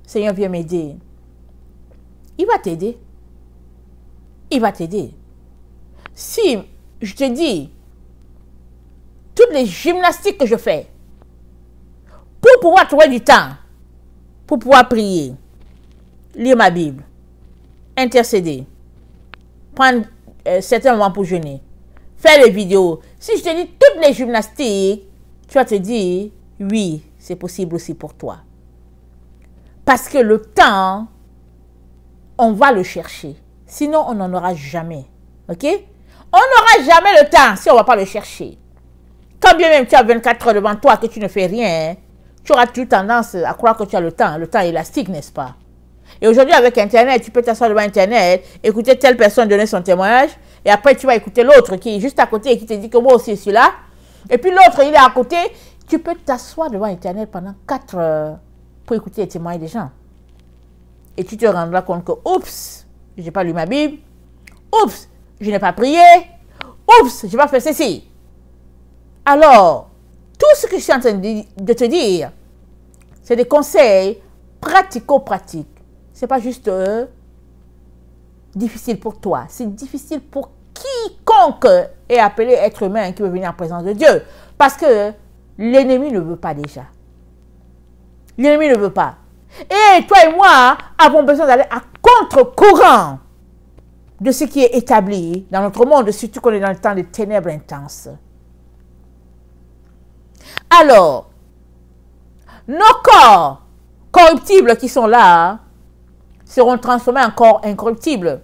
Seigneur, viens m'aider. Il va t'aider il va t'aider. Si je te dis, toutes les gymnastiques que je fais, pour pouvoir trouver du temps, pour pouvoir prier, lire ma Bible, intercéder, prendre euh, certains moments pour jeûner, faire les vidéos. Si je te dis toutes les gymnastiques, tu vas te dire, oui, c'est possible aussi pour toi. Parce que le temps, on va le chercher. Sinon, on n'en aura jamais. OK On n'aura jamais le temps si on ne va pas le chercher. Quand bien même tu as 24 heures devant toi que tu ne fais rien, tu auras toujours tendance à croire que tu as le temps. Le temps est élastique, n'est-ce pas Et aujourd'hui, avec Internet, tu peux t'asseoir devant Internet, écouter telle personne donner son témoignage, et après tu vas écouter l'autre qui est juste à côté et qui te dit que moi aussi je suis là. Et puis l'autre, il est à côté. Tu peux t'asseoir devant Internet pendant 4 heures pour écouter les témoignages des gens. Et tu te rendras compte que, oups, je n'ai pas lu ma Bible. Oups, je n'ai pas prié. Oups, je n'ai pas fait ceci. Alors, tout ce que je suis en train de te dire, c'est des conseils pratico-pratiques. Ce n'est pas juste euh, difficile pour toi, c'est difficile pour quiconque est appelé être humain qui veut venir en présence de Dieu. Parce que l'ennemi ne veut pas déjà. L'ennemi ne veut pas. Et toi et moi avons besoin d'aller à contre-courant de ce qui est établi dans notre monde, surtout qu'on est dans le temps des ténèbres intenses. Alors, nos corps corruptibles qui sont là seront transformés en corps incorruptibles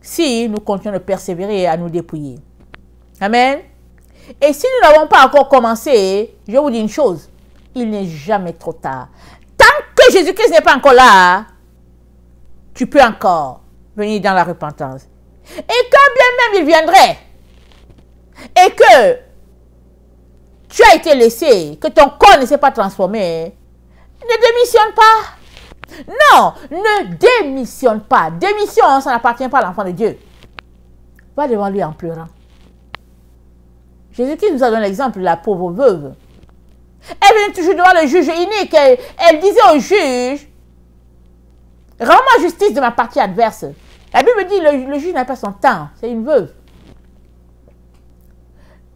si nous continuons de persévérer à nous dépouiller. Amen. Et si nous n'avons pas encore commencé, je vous dis une chose, il n'est jamais trop tard. Jésus-Christ n'est pas encore là, hein. tu peux encore venir dans la repentance. Et quand bien même il viendrait, et que tu as été laissé, que ton corps ne s'est pas transformé, ne démissionne pas. Non, ne démissionne pas. Démission, ça n'appartient pas à l'enfant de Dieu. Va devant lui en pleurant. Jésus-Christ nous a donné l'exemple de la pauvre veuve elle venait toujours devant le juge unique. Elle, disait au juge, rends-moi justice de ma partie adverse. La Bible dit, le, juge n'a pas son temps, c'est une veuve.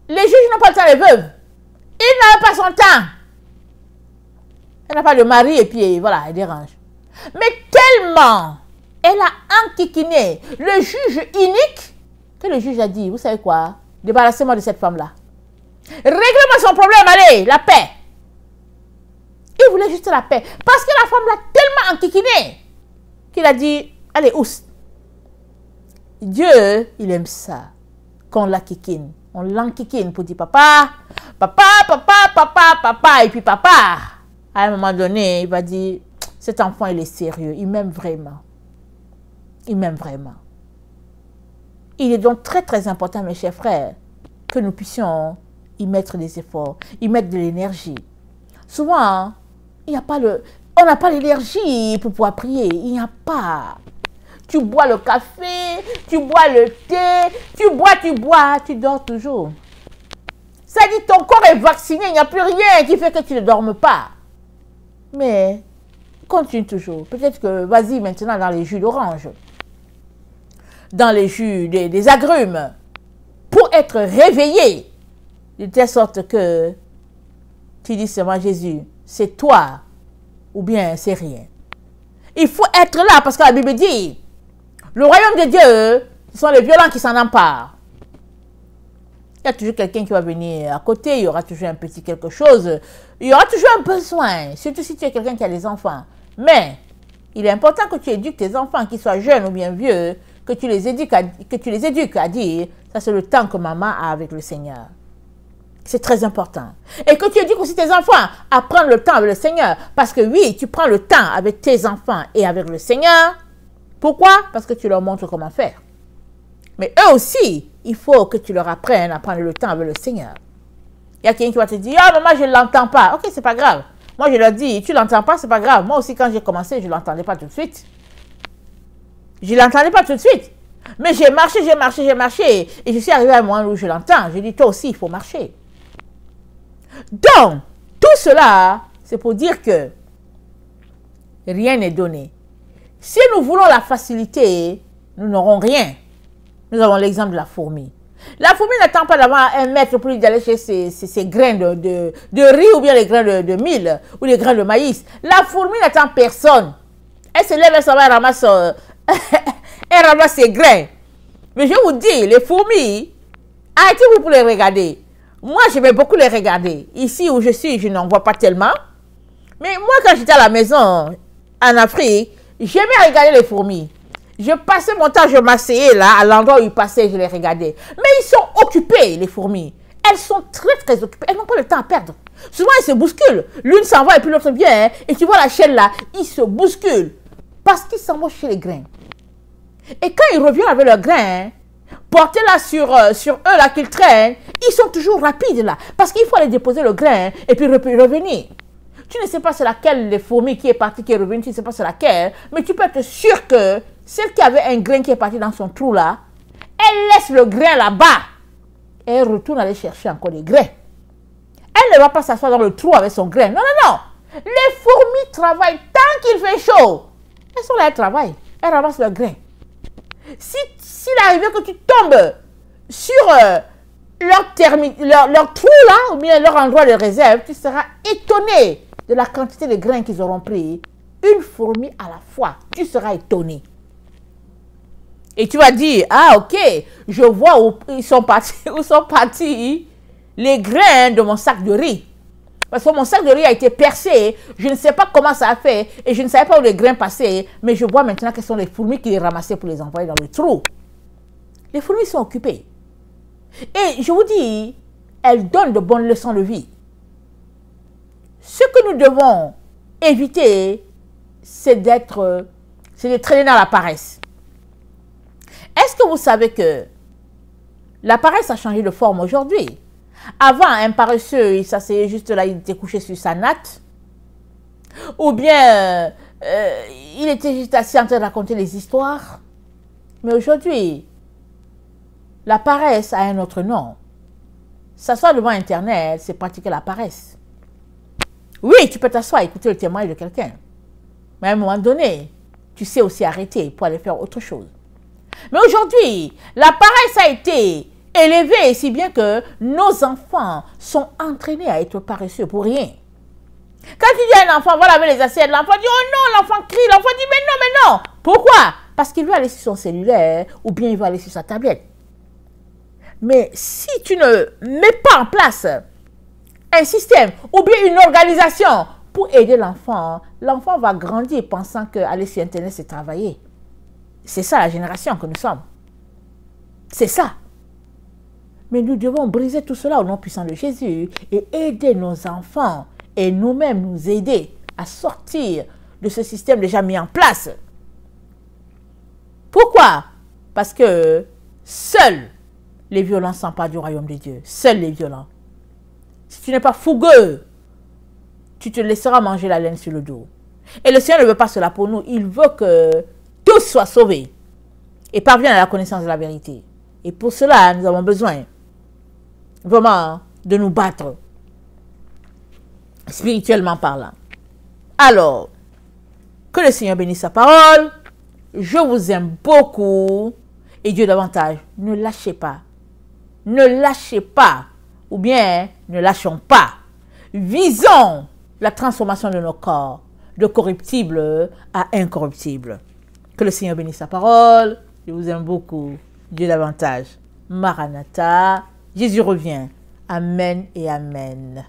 Les juges n'ont pas le temps, les veuves. Il n'a pas son temps. Elle n'a pas le mari et puis voilà, elle dérange. Mais tellement elle a enquiquiné le juge unique que le juge a dit, vous savez quoi, débarrassez-moi de cette femme-là. Réglez-moi son problème, allez, la paix. Il voulait juste la paix. Parce que la femme l'a tellement enquiquiné qu'il a dit, allez, ousse. Dieu, il aime ça. qu'on la kikine. On l'enquiquine pour dire papa, papa, papa, papa, papa. Et puis papa, à un moment donné, il va dire, cet enfant, il est sérieux. Il m'aime vraiment. Il m'aime vraiment. Il est donc très, très important, mes chers frères, que nous puissions y mettre des efforts, y mettre de l'énergie. Souvent, hein, a pas le, on n'a pas l'énergie pour pouvoir prier. Il n'y a pas. Tu bois le café, tu bois le thé, tu bois, tu bois, tu dors toujours. Ça dit, ton corps est vacciné, il n'y a plus rien qui fait que tu ne dormes pas. Mais continue toujours. Peut-être que, vas-y maintenant dans les jus d'orange, dans les jus des, des agrumes, pour être réveillé, de telle sorte que tu dis seulement Jésus, c'est toi ou bien c'est rien. Il faut être là parce que la Bible dit, le royaume de Dieu, ce sont les violents qui s'en emparent. Il y a toujours quelqu'un qui va venir à côté, il y aura toujours un petit quelque chose, il y aura toujours un besoin, surtout si tu es quelqu'un qui a des enfants. Mais il est important que tu éduques tes enfants, qu'ils soient jeunes ou bien vieux, que tu les éduques à, que tu les éduques à dire, ça c'est le temps que maman a avec le Seigneur. C'est très important. Et que tu éduques aussi tes enfants à prendre le temps avec le Seigneur. Parce que oui, tu prends le temps avec tes enfants et avec le Seigneur. Pourquoi Parce que tu leur montres comment faire. Mais eux aussi, il faut que tu leur apprennes à prendre le temps avec le Seigneur. Il y a quelqu'un qui va te dire, ah maman, je ne l'entends pas. Ok, c'est pas grave. Moi, je leur dis, tu ne l'entends pas, c'est pas grave. Moi aussi, quand j'ai commencé, je ne l'entendais pas tout de suite. Je ne l'entendais pas tout de suite. Mais j'ai marché, j'ai marché, j'ai marché. Et je suis arrivé à un moment où je l'entends. Je dis, toi aussi, il faut marcher. Donc, tout cela, c'est pour dire que rien n'est donné. Si nous voulons la facilité, nous n'aurons rien. Nous avons l'exemple de la fourmi. La fourmi n'attend pas d'avoir un mètre pour aller chez ses, grains de, de, riz ou bien les grains de, de mil ou les grains de maïs. La fourmi n'attend personne. Elle se lève, elle s'en va, elle euh, elle ramasse ses grains. Mais je vous dis, les fourmis, arrêtez-vous pour les regarder. Moi, je vais beaucoup les regarder. Ici où je suis, je n'en vois pas tellement. Mais moi, quand j'étais à la maison, en Afrique, j'aimais regarder les fourmis. Je passais mon temps, je m'asseyais là, à l'endroit où ils passaient, je les regardais. Mais ils sont occupés, les fourmis. Elles sont très, très occupées. Elles n'ont pas le temps à perdre. Souvent, elles se bousculent. L'une s'en va et puis l'autre vient. Hein, et tu vois la chaîne là, ils se bousculent. Parce qu'ils s'en vont chez les grains. Et quand ils reviennent avec leurs grains, portez-la sur, euh, sur eux là qu'ils traînent, ils sont toujours rapides là. Parce qu'il faut aller déposer le grain et puis revenir. Tu ne sais pas c'est laquelle les fourmis qui est partie, qui est revenue, tu ne sais pas c'est laquelle, mais tu peux être sûr que celle qui avait un grain qui est parti dans son trou là, elle laisse le grain là-bas et elle retourne aller chercher encore des grains. Elle ne va pas s'asseoir dans le trou avec son grain. Non, non, non. Les fourmis travaillent tant qu'il fait chaud. Elles sont là, elles travaillent. Elles ramassent le grain. Si s'il arrive que tu tombes sur euh, leur, trou là, ou bien leur endroit de réserve, tu seras étonné de la quantité de grains qu'ils auront pris. Une fourmi à la fois, tu seras étonné. Et tu vas dire, ah ok, je vois où ils sont partis, où sont partis les grains de mon sac de riz. Parce que mon sac de riz a été percé, je ne sais pas comment ça a fait, et je ne savais pas où les grains passaient, mais je vois maintenant que sont les fourmis qui les ramassaient pour les envoyer dans le trou. Les fourmis sont occupées. Et je vous dis, elles donnent de bonnes leçons de vie. Ce que nous devons éviter, c'est d'être, c'est de traîner dans la paresse. Est-ce que vous savez que la paresse a changé de forme aujourd'hui Avant, un paresseux, il s'asseyait juste là, il était couché sur sa natte. Ou bien, euh, il était juste assis en train de raconter des histoires. Mais aujourd'hui, la paresse a un autre nom. S'asseoir devant Internet, c'est pratiquer la paresse. Oui, tu peux t'asseoir écouter le témoignage de quelqu'un. Mais à un moment donné, tu sais aussi arrêter pour aller faire autre chose. Mais aujourd'hui, la paresse a été élevée si bien que nos enfants sont entraînés à être paresseux pour rien. Quand tu dis à un enfant, voilà, laver les assiettes, l'enfant dit, oh non, l'enfant crie, l'enfant dit, mais non, mais non. Pourquoi Parce qu'il veut aller sur son cellulaire ou bien il veut aller sur sa tablette. Mais si tu ne mets pas en place un système ou bien une organisation pour aider l'enfant, hein, l'enfant va grandir pensant qu'aller sur Internet, c'est travailler. C'est ça la génération que nous sommes. C'est ça. Mais nous devons briser tout cela au nom puissant de Jésus et aider nos enfants et nous-mêmes nous aider à sortir de ce système déjà mis en place. Pourquoi Parce que seul les violents pas du royaume de Dieu. Seuls les violents. Si tu n'es pas fougueux, tu te laisseras manger la laine sur le dos. Et le Seigneur ne veut pas cela pour nous. Il veut que tous soient sauvés et parviennent à la connaissance de la vérité. Et pour cela, nous avons besoin vraiment de nous battre spirituellement parlant. Alors, que le Seigneur bénisse sa parole. Je vous aime beaucoup et Dieu davantage. Ne lâchez pas ne lâchez pas, ou bien ne lâchons pas. Visons la transformation de nos corps, de corruptible à incorruptible. Que le Seigneur bénisse sa parole. Je vous aime beaucoup. Dieu davantage. Maranatha. Jésus revient. Amen et Amen.